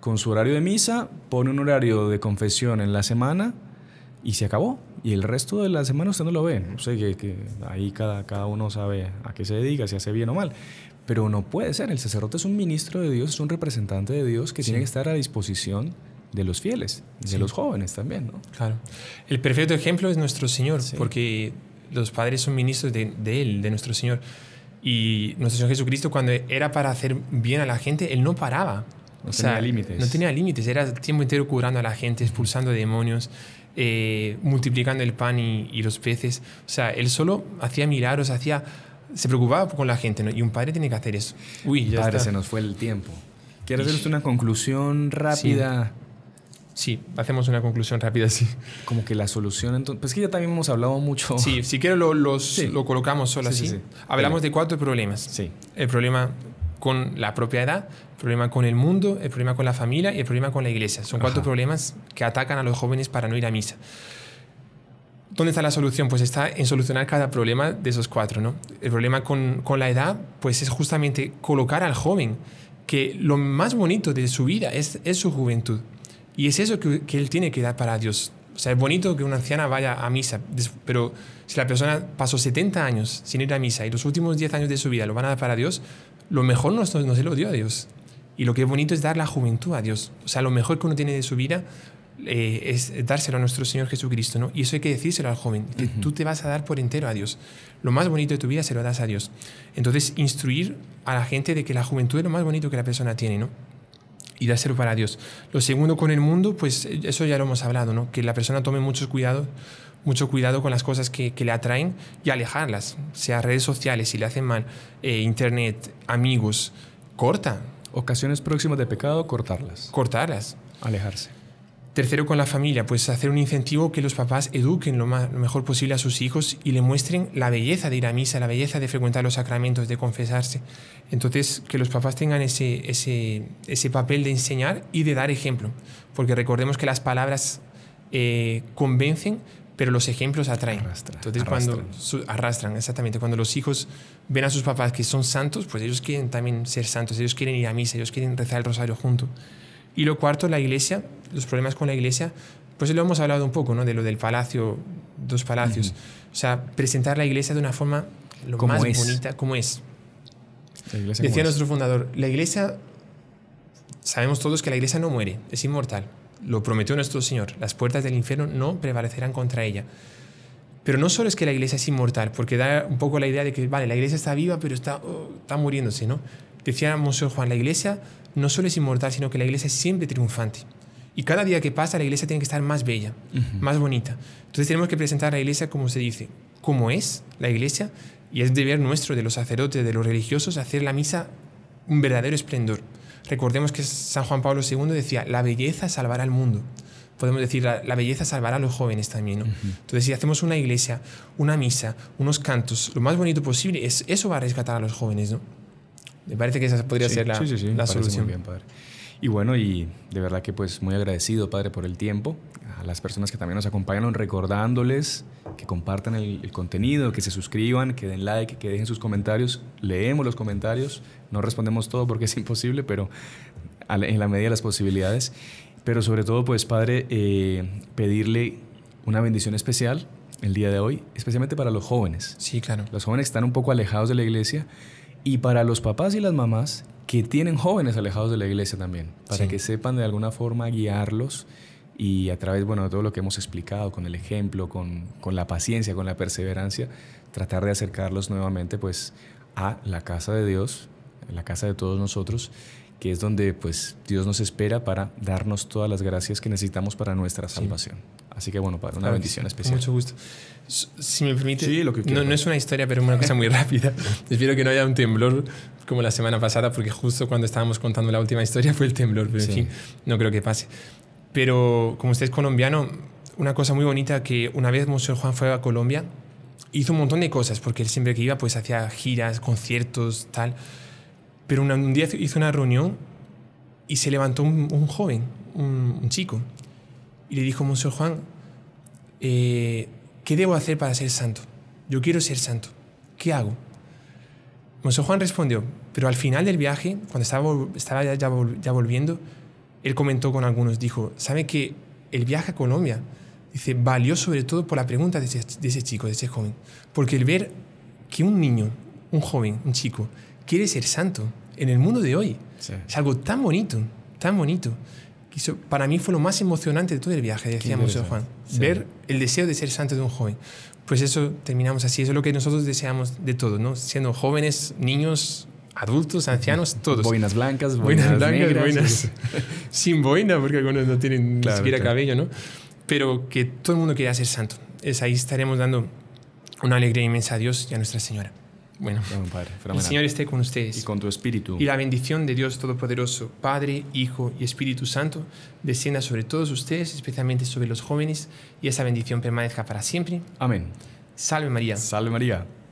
con su horario de misa, pone un horario de confesión en la semana y se acabó. Y el resto de la semana usted no lo ve. No sé, que, ahí cada, uno sabe a qué se dedica, si hace bien o mal. Pero no puede ser. El sacerdote es un ministro de Dios, es un representante de Dios que tiene que estar a disposición de los fieles, de los jóvenes también. Claro. El perfecto ejemplo es nuestro Señor, porque los padres son ministros de, Él, de nuestro Señor. Y nuestro Señor Jesucristo, cuando era para hacer bien a la gente, Él no paraba. o sea, tenía límites. No tenía límites, era el tiempo entero curando a la gente, expulsando demonios, eh, multiplicando el pan y, los peces. O sea, Él solo hacía milagros, hacía, se preocupaba con la gente, ¿no? Y un padre tiene que hacer eso. Uy, ya padre, se nos fue el tiempo. Quiero hacer una conclusión rápida. Sí, hacemos una conclusión rápida, sí. Como que la solución, entonces, pues que ya también hemos hablado mucho. Sí, si quiero lo, lo colocamos solo así. Hablamos de cuatro problemas. Sí. El problema con la edad el problema con el mundo, el problema con la familia y el problema con la iglesia. Son cuatro problemas que atacan a los jóvenes para no ir a misa. ¿Dónde está la solución? Pues está en solucionar cada problema de esos cuatro, ¿no? El problema con, la edad, pues es justamente colocar al joven que lo más bonito de su vida es, es su juventud y es eso que, él tiene que dar para Dios. O sea, es bonito que una anciana vaya a misa, pero si la persona pasó 70 años sin ir a misa y los últimos 10 años de su vida lo van a dar para Dios, lo mejor no, no se lo dio a Dios. Y lo que es bonito es dar la juventud a Dios. O sea, lo mejor que uno tiene de su vida eh, es dárselo a nuestro Señor Jesucristo, ¿no? Y eso hay que decírselo al joven. Tú te vas a dar por entero a Dios. Lo más bonito de tu vida se lo das a Dios. Entonces, instruir a la gente de que la juventud es lo más bonito que la persona tiene, ¿no? y de ser para Dios. Lo segundo con el mundo, pues eh, eso ya lo hemos hablado, ¿no? Que la persona tome mucho cuidado, mucho cuidado con las cosas que, le atraen y alejarlas, sea redes sociales si le hacen mal, eh, internet, amigos, corta. Ocasiones próximas de pecado, cortarlas. Cortarlas. Alejarse. Tercero, con la familia, pues hacer un incentivo que los papás eduquen lo, más, mejor posible a sus hijos y le muestren la belleza de ir a misa, la belleza de frecuentar los sacramentos, de confesarse. Entonces, que los papás tengan ese, papel de enseñar y de dar ejemplo, porque recordemos que las palabras eh, convencen, pero los ejemplos atraen. Entonces, arrastran. cuando arrastran, exactamente, cuando los hijos ven a sus papás que son santos, pues ellos quieren también ser santos, ellos quieren ir a misa, ellos quieren rezar el rosario juntos. Y lo cuarto, la iglesia, los problemas con la iglesia, pues lo hemos hablado un poco, ¿no? De lo del palacio, dos palacios. O sea, presentar la iglesia de una forma lo más bonita, como es. La Decía nuestro fundador, la iglesia, sabemos todos que la iglesia no muere, es inmortal. Lo prometió nuestro Señor, las puertas del infierno no prevalecerán contra ella. Pero no solo es que la iglesia es inmortal, porque da un poco la idea de que, vale, la iglesia está viva, pero está, oh, está muriéndose, ¿no? Decía Mons. Juan, la iglesia no solo es inmortal, sino que la iglesia es siempre triunfante. Y cada día que pasa, la iglesia tiene que estar más bella, más bonita. Entonces tenemos que presentar a la iglesia como se dice, como es la iglesia, y es deber nuestro, de los sacerdotes, de los religiosos, hacer la misa un verdadero esplendor. Recordemos que San Juan Pablo II decía, la belleza salvará al mundo. Podemos decir, la, belleza salvará a los jóvenes también. ¿no? Entonces, si hacemos una iglesia, una misa, unos cantos, lo más bonito posible, es, eso va a rescatar a los jóvenes. ¿no? Me parece que esa podría ser la, solución. Y bueno, y de verdad que pues muy agradecido, Padre, por el tiempo. A las personas que también nos acompañan, recordándoles que compartan el, contenido, que se suscriban, que den like, que dejen sus comentarios. Leemos los comentarios, no respondemos todo porque es imposible, pero en la medida de las posibilidades. Pero sobre todo, pues, Padre, eh, pedirle una bendición especial el día de hoy, especialmente para los jóvenes. Sí, claro. Los jóvenes están un poco alejados de la iglesia y para los papás y las mamás que tienen jóvenes alejados de la iglesia también, para que sepan de alguna forma guiarlos y a través bueno, de todo lo que hemos explicado, con el ejemplo, con, con la paciencia, con la perseverancia, tratar de acercarlos nuevamente pues a la casa de Dios, la casa de todos nosotros que es donde pues Dios nos espera para darnos todas las gracias que necesitamos para nuestra salvación. Así que bueno, para una bendición especial. Mucho gusto. Si me permite, no, no, es una historia, pero es una cosa muy rápida. <laughs> Espero que no haya un temblor como la semana pasada, porque justo cuando estábamos contando la última historia fue el temblor, pero en fin, no creo que pase. Pero como usted es colombiano, una cosa muy bonita que una vez Monseñor Juan fue a Colombia, hizo un montón de cosas, porque él siempre que iba pues hacía giras, conciertos, tal pero un día hizo una reunión y se levantó un, joven, un, chico, y le dijo, a Monseñor Juan, eh, ¿qué debo hacer para ser santo? Yo quiero ser santo. ¿Qué hago? Monseñor Juan respondió, pero al final del viaje, cuando estaba, ya, volviendo, él comentó con algunos, dijo, ¿sabe que el viaje a Colombia, dice, valió sobre todo por la pregunta de ese, chico, de ese joven? Porque el ver que un niño, un joven, un chico, quiere ser santo en el mundo de hoy. Es algo tan bonito, tan bonito. para mí fue lo más emocionante de todo el viaje, decíamos Juan. Ver el deseo de ser santo de un joven. Pues eso terminamos así, eso es lo que nosotros deseamos de todos ¿no? Siendo jóvenes, niños, adultos, ancianos, mm. todos. Boinas blancas, boinas, blancas, negras. <laughs> sin boina, porque algunos no tienen ni siquiera cabello, ¿no? Pero que todo el mundo quiera ser santo. Es ahí estaremos dando una alegría inmensa a Dios y a Nuestra Señora. Bueno, el Señor esté con ustedes. Y con tu espíritu. Y la bendición de Dios Todopoderoso, Padre, Hijo y Espíritu Santo, descienda sobre todos ustedes, especialmente sobre los jóvenes, y esa bendición permanezca para siempre. Amén. Salve María. Salve María.